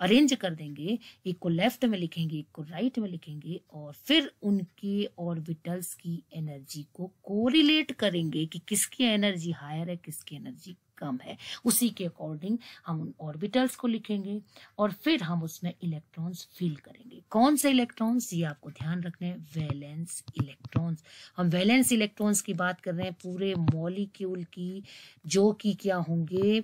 अरेंज कर देंगे एक को लेफ्ट में लिखेंगे एक को राइट में लिखेंगे और फिर उनके ऑर्बिटल्स की एनर्जी को कोरिलेट करेंगे कि किसकी एनर्जी हायर है किसकी एनर्जी कम है उसी के अकॉर्डिंग हम उन ऑर्बिटल्स को लिखेंगे और फिर हम उसमें इलेक्ट्रॉन्स फिल करेंगे कौन से इलेक्ट्रॉन्स ये आपको ध्यान रखने हैं वैलेंस इलेक्ट्रॉन्स हम वैलेंस इलेक्ट्रॉन्स की बात कर रहे हैं पूरे मॉलिक्यूल की जो कि क्या होंगे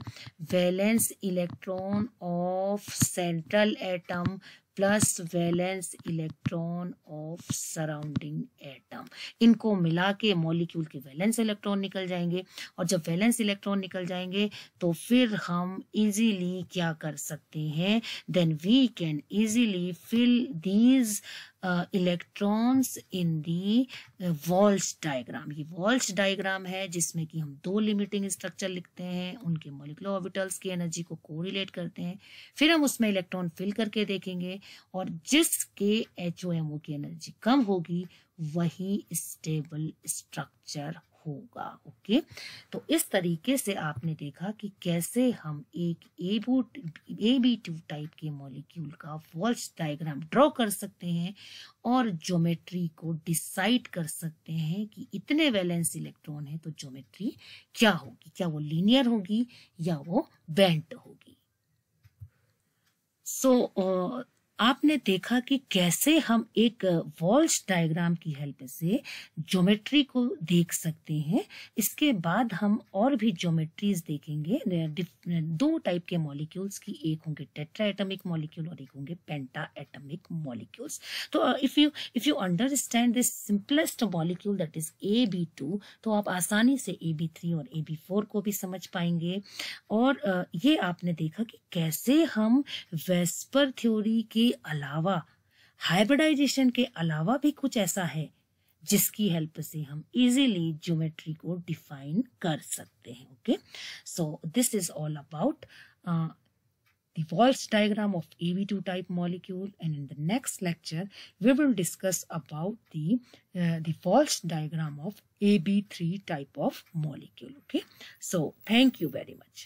valence electron of central atom plus valence electron of surrounding atom इनको मिला के मॉलिक्यूल के वैलेंस इलेक्ट्रॉन निकल जाएंगे और जब वैलेंस इलेक्ट्रॉन निकल जाएंगे तो फिर हम इजीली क्या कर सकते हैं then we can easily fill these electrons in the Walsh diagram ये वॉल्स डायग्राम है जिसमें कि हम दो लिमिटिंग स्ट्रक्चर लिखते हैं उनके मोलिकुलर ऑर्बिटल्स की एनर्जी को कोरिलेट करते हैं फिर हम उसमें इलेक्ट्रॉन फिल करके देखेंगे और जिसके एच की एनर्जी कम होगी वही स्टेबल स्ट्रक्चर होगा ओके तो इस तरीके से आपने देखा कि कैसे हम एक ए बी टू टाइप के मॉलिक्यूल का वॉल्स डायग्राम ड्रॉ कर सकते हैं और ज्योमेट्री को डिसाइड कर सकते हैं कि इतने वैलेंस इलेक्ट्रॉन है तो ज्योमेट्री क्या होगी क्या वो लीनियर होगी या वो बेंट होगी सो so, uh, आपने देखा कि कैसे हम एक वॉल्स डायग्राम की हेल्प से ज्योमेट्री को देख सकते हैं इसके बाद हम और भी ज्योमेट्रीज देखेंगे दो टाइप के मॉलिक्यूल्स की एक होंगे टेट्रा एटमिक मॉलिक्यूल और एक होंगे पेंटा एटमिक मॉलिक्यूल्स तो if you if you understand this simplest molecule that is A B two तो आप आसानी से ए बी थ्री और ए बी फोर को भी समझ पाएंगे और ये आपने देखा कि कैसे हम वेस्पर थ्योरी के के अलावा हाइब्रिडाइजेशन के अलावा भी कुछ ऐसा है जिसकी हेल्प से हम इजीली ज्योमेट्री को डिफाइन कर सकते हैं okay so this is all about the Walsh diagram of AV2 type molecule and in the next lecture we will discuss about the uh, the Walsh diagram of AB3 type of molecule okay so thank you very much